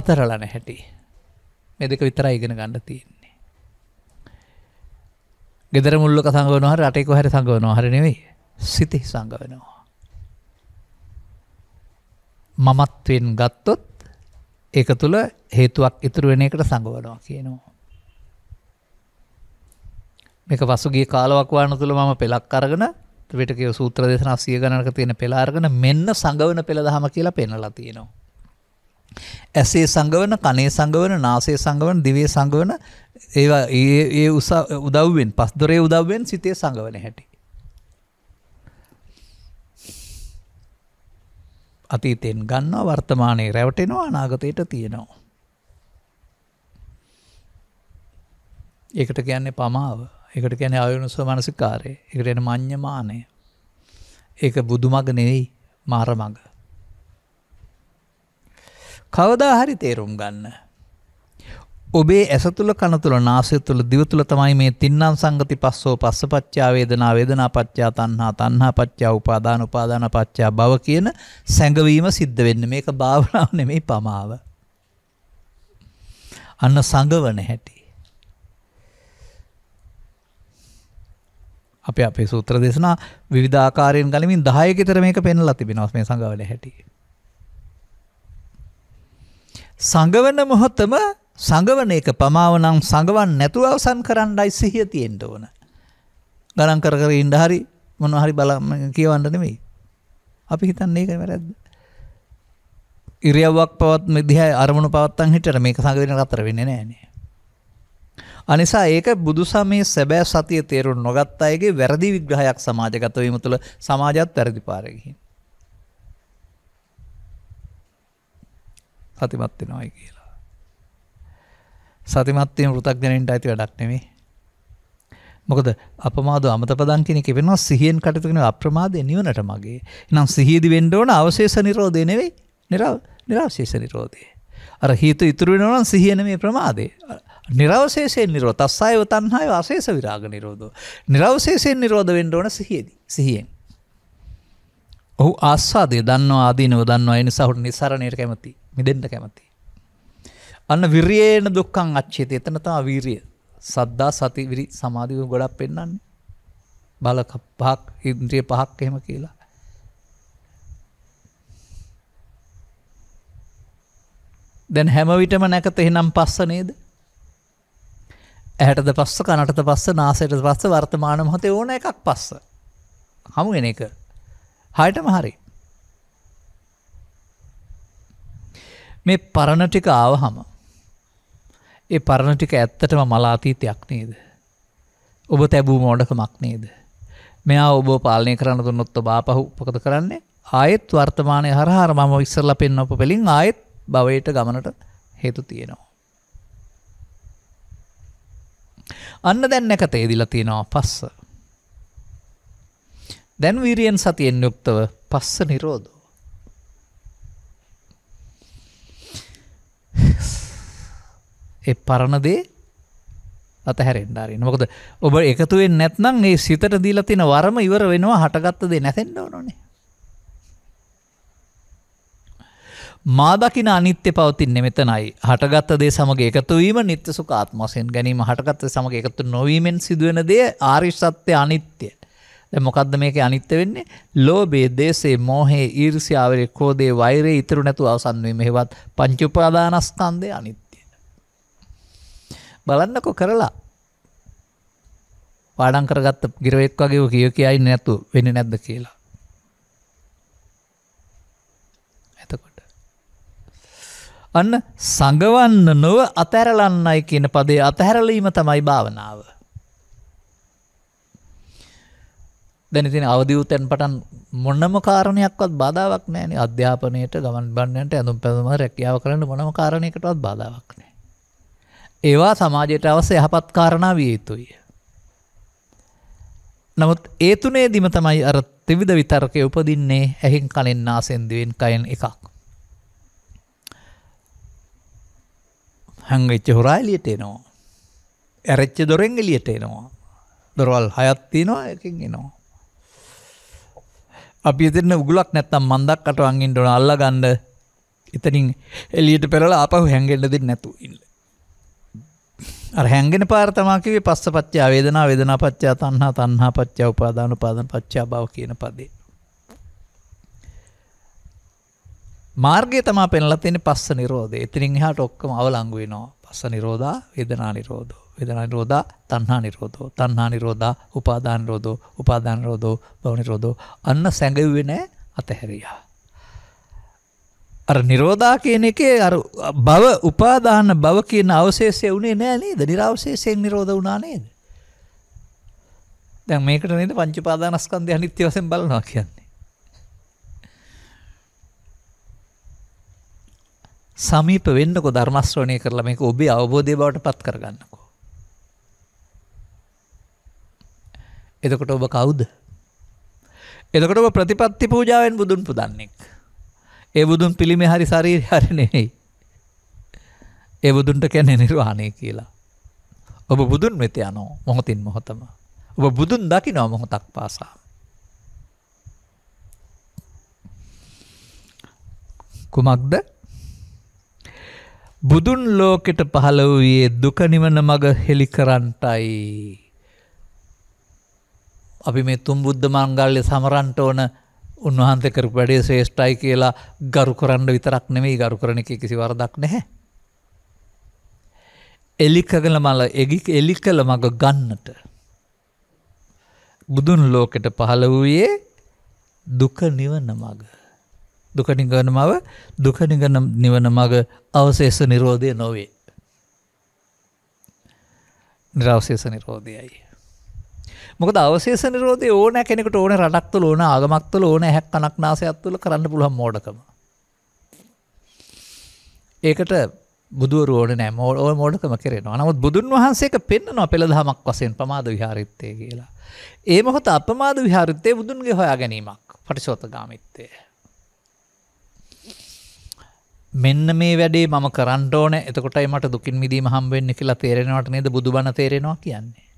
අතරලන හැටි මෙ දෙක විතරයි ඉගෙන ගන්න තියෙන්නේ. ගෙදර මුල්ලක සඟවනවා රටෙකො හැරි සඟවනවා හරි නෙවෙයි සිතෙහි සඟවනවා. මමත්වෙන් ගත්තොත් ඒක තුළ හේතුවක් ඉතුරු වෙන එකට සඟවනවා කියනවා. මේක වසුගේ කාලවකවාන තුළ මම පෙලක් අරගෙන ත්‍රිවිටකය සූත්‍ර දේශනා සිය ගණනක තියෙන පෙළ අරගෙන මෙන්න සංගවන පෙළ දහම කියලා පෙන්වලා තියෙනවා. ඇසේ සංගවන, කනේ සංගවන, නාසයේ සංගවන, දිවේ සංගවන ඒවා ඒ උදව්වෙන් පස්දොරේ උදව්වෙන් සිතේ සංගවන හැටි. අතීතයෙන් ගන්නවා වර්තමානයේ රැවටෙනවා අනාගතයට තියෙනවා. ඒකට කියන්නේ පමාව එකට ගැන අයුනුස මනසිකාරය එකට එන මං්්‍යමානය ඒක බුදුමග නෙවෙයි මාරමග කවදා හරි තේරුම් ගන්න ඔබේ ඇස තුළ කන තුළ නාසය තුළ දිව තුළ තමයි මේ තින්නම් සංගති පස්සෝ පස්සපච්චා වේදනා වේදනා පච්චා තණ්හා තණ්හා පච්චා උපාදාන උපාදාන පච්චා භව කියන සැඟවීම සිද්ධ වෙන්නේ මේක භාවනාව නෙමෙයි පමාව අන්න සංගවන හැටි අපේ අපේ සූත්‍ර දේශනා විවිධාකාරයෙන් ගලමින් 10 කතර මේක පෙන්ලා තිබෙනවා මේ සංගවන හැටි සංගවන මොහොතම සංගවන එක පමාවනම් සඟවන් නැතුව අවසන් කරන්නයි සිහිය තියෙන්න ඕන. ගණන් කර කර ඉන්න හරි මොන හරි බල කියවන්න නෙමෙයි. අපි හිතන්නේ ඒක වැරද්ද. ඉරියව්වක් පවත් මෙදිහා අරමුණු පවත්තන් හිටර මේක සංග වෙන කතර වෙන්නේ නෑනේ. අනිසා ඒක බුදුසමයේ සැබෑ සතිය තේරුම් නොගත් අයගේ වැරදි විග්‍රහයක් සමාජගත වීම තුළ සමාජයත් වැරදි පාරේ ගිහින්. සතිමත් වෙනවායි කියලා. සතිමත්වීම පෘතක්ජනන්ට ඇති වැඩක් නෙමේ. මොකද අපමාද අමතපදන් කෙනෙ කෙවෙනවා සිහියෙන් කටතුගෙන අප්‍රමාද නිවනට මගේ නම් සිහිදි වෙන්ඩෝන අවශේෂ නිරෝධය නෙවෙයි නිරාශේෂ නිරෝධය. අර හිත ඉතුරුවෙනවන සිහියන මේ ප්‍රමාදය. නිරවශේෂය නිරෝ තස්සායව තන්හාය අශේෂ විරාග නිරෝධ. නිරවශේෂයෙන් නිරෝධ වෙන්ඩෝන සිහියදී සිහියෙන්. ඔහු ආස්වාදය දන්නවා ආදීනව දන්නවා අනි සහුට නිසාරණයට කැමති මිදෙන්ට කැමති. අන්න විරියේන දුක්කං අච්චේත එතනතා වීරිය සද්දා සති විරි සමාධික ගොඩක් පෙන්න්නන්නේ බලක පහක් ඉන්ද්‍රිය පහක් එහෙම කියලා. දැන් හැමවිටම නැකත එහෙනම් පස්ස නේද ඇහටද පස්ස කනටත පස්ස නාසයට පස්ස වර්තමාන මහතේ ඕන එකක් පස්ස හමුුවෙන එක හයටම හරි මේ පරණටික ආව හම ඒ පරණ ටික ඇත්තටම මලාතීතයක් නේද. ඔබ තැබූ මෝඩකමක් නේද. මෙයා ඔබ පාලනය කරන්න දුන්නොත්ත බාපහු උපකත කරන්නේ ආයෙත් වර්තමානය හරහාර මම විස්සරල පෙන්න්න ඔප පෙලින් ආයෙත් බවයට ගමනට හේතු තියෙනවා. අන්න දැන් නැකත ඒදිල තියෙනවා පස්ස. දැන් වීරියෙන් සතියෙන් යුක්තව පස්ස නිරෝධෝ. එ පරණදේ අතහැරෙන්ඩාරන්න මොකද ඔබ එකතුවෙන් නැත්නම් ඒ සිතට දීලා තින වරම ඉවර වෙනවා හටගත්ත දේ නැතෙන්ඩ ඕනේ මාදකින අනිත්‍ය පවතින් නෙමෙතනයි හටගත්ත දේ සමග එකතුවීම නිත්‍ය සුකාත්මසයෙන් ගැනීම හටගත්ත සමඟ එකතු නොවීමෙන් සිදුවන දේ ආරිශ්සත්‍යය අනිත්‍ය මොකක්ද මේක අනිත්‍ය වෙන්නේ ලෝබේ දේසේ මෝහේ ඊර්සියාවරේ කෝදේ වෛරේ ඉතුරු නැතු අවසන්වීම හෙවත් පංචුපාදානස්කන්දය අනිත්‍ය බලන්නකෝ කරලා. පාඩම් කරගත්ත ගිරවෙක් වගේ කිය කියයි නැතු වෙන්නේ නැද්ද කියලා. එතකොට අන්න සංගවන්න නොව අතැරලන්නයි කියන පදේ අතහැරලීම තමයි භාවනාව. දැනිතින අවධිවතැන් පටන් මොන්නම කාරණයක්වත් බාධාවක් නෑන අධ්‍යාපනයට ගමන් බන්නට ඇඳුම් පැදම රැකියාව කරන්න මොනම කාරණයකටවත් බාධාවක් නෑ. ඒවා සමාජයට අවස යහපත් කාරණා විය යුතුයි. නමුත් ඒ තුනේ දිම තමයි අර ත්‍රිවිධ විතර්කය උපදින්නේ ඇහෙන් කනෙන් නාසෙන් දිවෙන් කයෙන් එකක්. හංගච්ච හොරා එළියට එනවා. ඇරච්ච දොරෙන් එළියට එනවා. දොරවල් හයක් තියෙනවා එකකින් එනවා. අපි එතන උගලක් නැත්තම් මන්දක් අටවන් ඉන්න ඕන අල්ලගන්න එතනින් එළියට පෙරලා ආපහු හැංගෙන්න දෙන්නේ නැතු ඉන්න. අර හැංගෙන පාර්තමාකිවේ පස්ස පච්චා වේදනා වේදනා පච්චා තන්හා තන්හා පච්චා උපාදාන උපාදන පච්චා බව කියන පදේ. මාර්ගය තමා පෙන්ලා තියෙන පස්ස නිරෝධය. එතනින් එහාට ඔක්කොම අවලංගු වෙනවා. පස්ස නිරෝධා, වේදනා නිරෝධෝ, වේදනා නිරෝධා, තණ්හා නිරෝධෝ, තණ්හා නිරෝධා, උපාදාන නිරෝධෝ, උපාදාන නිරෝධෝ, භව නිරෝධෝ. අන්න සැඟෙුවේ නැහැ අතහැරියා. අර නිරෝධා කියන එකේ අර බව උපාදාන බව කියන අවශේෂය උනේ නෑ නේද? නිරවශේෂයෙන් නිරෝධ වුණා නේද? දැන් මේකට නේද පංච උපාදානස්කන්ධය අනිත්‍ය වශයෙන් බලනවා කියන්නේ. සමීප වෙන්නකෝ ධර්ම ශ්‍රවණය කරලා මේක ඔබේ අවබෝධය බවට පත් කරගන්නකෝ. එතකොට ඔබ කවුද? එතකොට ඔබ ප්‍රතිපත්ති පූජාවෙන් බුදුන් පුදන්නෙක්. ඒ බුදුන් පිළිමේ හරි ශරීරය හරි නෙමෙයි. ඒ බුදුන්ට කියන්නේ නිර්වාණය කියලා. ඔබ බුදුන් වෙත යනෝ මොහොතින් මොහොතම. ඔබ බුදුන් දකිනවා මොහොතක් පාසා. කුමක්ද? බුදුන් ලෝකෙට පහළ වූයේ දුක නිවන මඟ හෙළි කරන්ටයි. අපි මේ තුන් බුද්ධ මංගල්‍ය සමරන්ට ඕන උන්වහන්සේ කරපු වැඩේ ශ්‍රේෂ්ඨයි කියලා ගරු කරන්න විතරක් නෙමෙයි ගරු කරන එක කිසි වරදක් නැහැ. එලිකගල මල එලිකල මඟ ගන්නට. බුදුන් ලෝකෙට පහළ වූයේ දුක නිවන මඟ. දුකනිගන මව දුකනිගන නිවන මඟ අවශේෂ නිරෝධය නොවේ. නිරවශේෂ නිරෝධයයි. මොක දවශේෂ නිරෝධය ඕන කෙනෙකට ඕන රටක්තු ලෝන ආගමක්තු ලෝන හැක් කනක් නාසයක්ත්තුල කරන්න පුළහන් මෝඩකම. ඒකට බුදුරුවන නෑ මෝඩ මෝඩකම කරෙනවා නමුත් බුදුන් වහන්සේක පෙන්න්නවා පෙළදහමක් වසයෙන් පමාද විහාරිත්තය කියලා. ඒ මොහොත අපමාද විහාරිත්තය බුදුන්ගේ හොයා ගැනීමක් පටිශෝත ගාමිත්තය. මෙන්න මේ වැඩේ මම කරන්ටෝන එතකොටයි මට දුකින් මිදීම හම්බෙන්න්න කියලා තේරෙනවට නේද බුදුබණ තේරෙනවා කියන්නේ.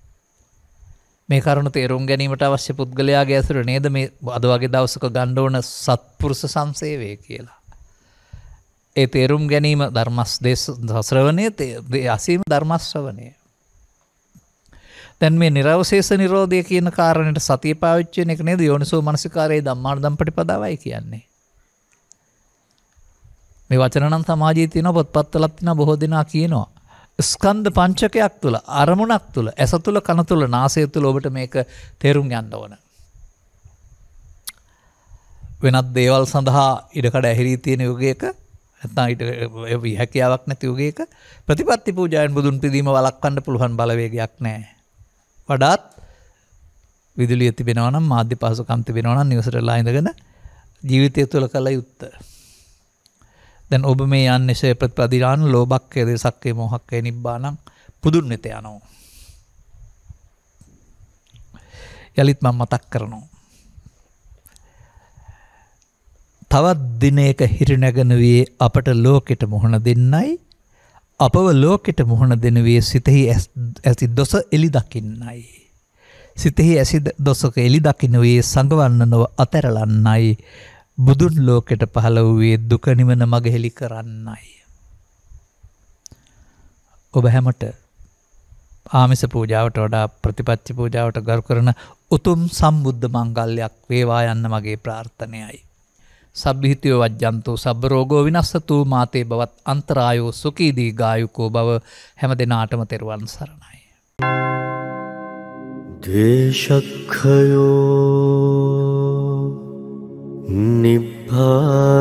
මේ කරුණු තේරුම් ගැනීමට අවශ්‍ය පුද්ගලයාගේ ඇසුර නේද මේ අද වගේ දවසක ගණ්ඩෝන සත්පුරුෂ සංසේවය කියලා. ඒ තේරුම් ගැනීම ධර්මස් දේශ දස්රවනය අසීම ධර්මස්වනය. තැන් මේ නිරවශේෂ නිරෝධය කියන කාරණයට සතිය පාවිච්චයෙන් එක නේද යෝනිසෝ මනසිකාරයේ දම්මාර්දම් පටි පදවයි කියන්නේ. මේ වචනන් සමාජීතියන පොත්පත්තලත්තින බොහෝ දෙනා කියනවා. ස්කන්ධ පංචකයක් තුළ අරමුණක් තුළ ඇස තුළ කන තුළ නාසය තුළ ඔබට මේක තේරුම් යන්න ඕන. වෙනත් දේවල් සඳහා ඉඩකඩ ඇහිරී තියෙන යුගයක ඇත්නාට හැකියාවක් නැති යුගයක ප්‍රතිපත්ති පූජායන් බුදුන් පිදීම වලක්වන්න පුළුවන් බලවේගයක් නෑ. වඩාත් විදුලිය තිබෙනවනම් මාධ්‍ය පාසකම්ති වෙනවනම් නිවසට ලායිඳගෙන ජීවිතය තුළ කළ යුත්තර. දැන් ඔබ මේ යන්න එසේ ප්‍රතිලාන ලෝභක්කය දෙසක්කේ මොහක්කය නිබ්බානං පුදුන් වෙත යනවා. යලිත් මම මතක් කරනවා. තවත් දිනයක හිරිනැගෙන වී අපට ලෝකෙට මුහුණ දෙන්නයි අපව ලෝකෙට මුහුණ දෙනවේ සිතෙහි ඇති දොස එලි දකින්නයි. සිතෙහි ඇසි දොසක එලි දකිනවේ සඟවන්න නොව අතැරලන්නයි බුදුන් ලෝකෙට පහළ වූයේ දුක නිවන මගහෙලි කරන්නයි. ඔබ හැමට ආමිස පූජාවට වඩා ප්‍රතිපච්චි පූජාවට ගරු කරන උතුම් සම්බුද්ධ මංගල්යක් වේවා යන්න මගේ ප්‍රාර්ථනයයි. සබ්භිහිතයෝ වජ්‍යන්තූ සබ රෝගෝ විනස්සතූ මාතේ බවත් අන්තරායෝ සුකීදී ගායුකෝ බව හැම දෙනාටම තෙරුවන් සරණයි. දේශක්හයෝ निभाम्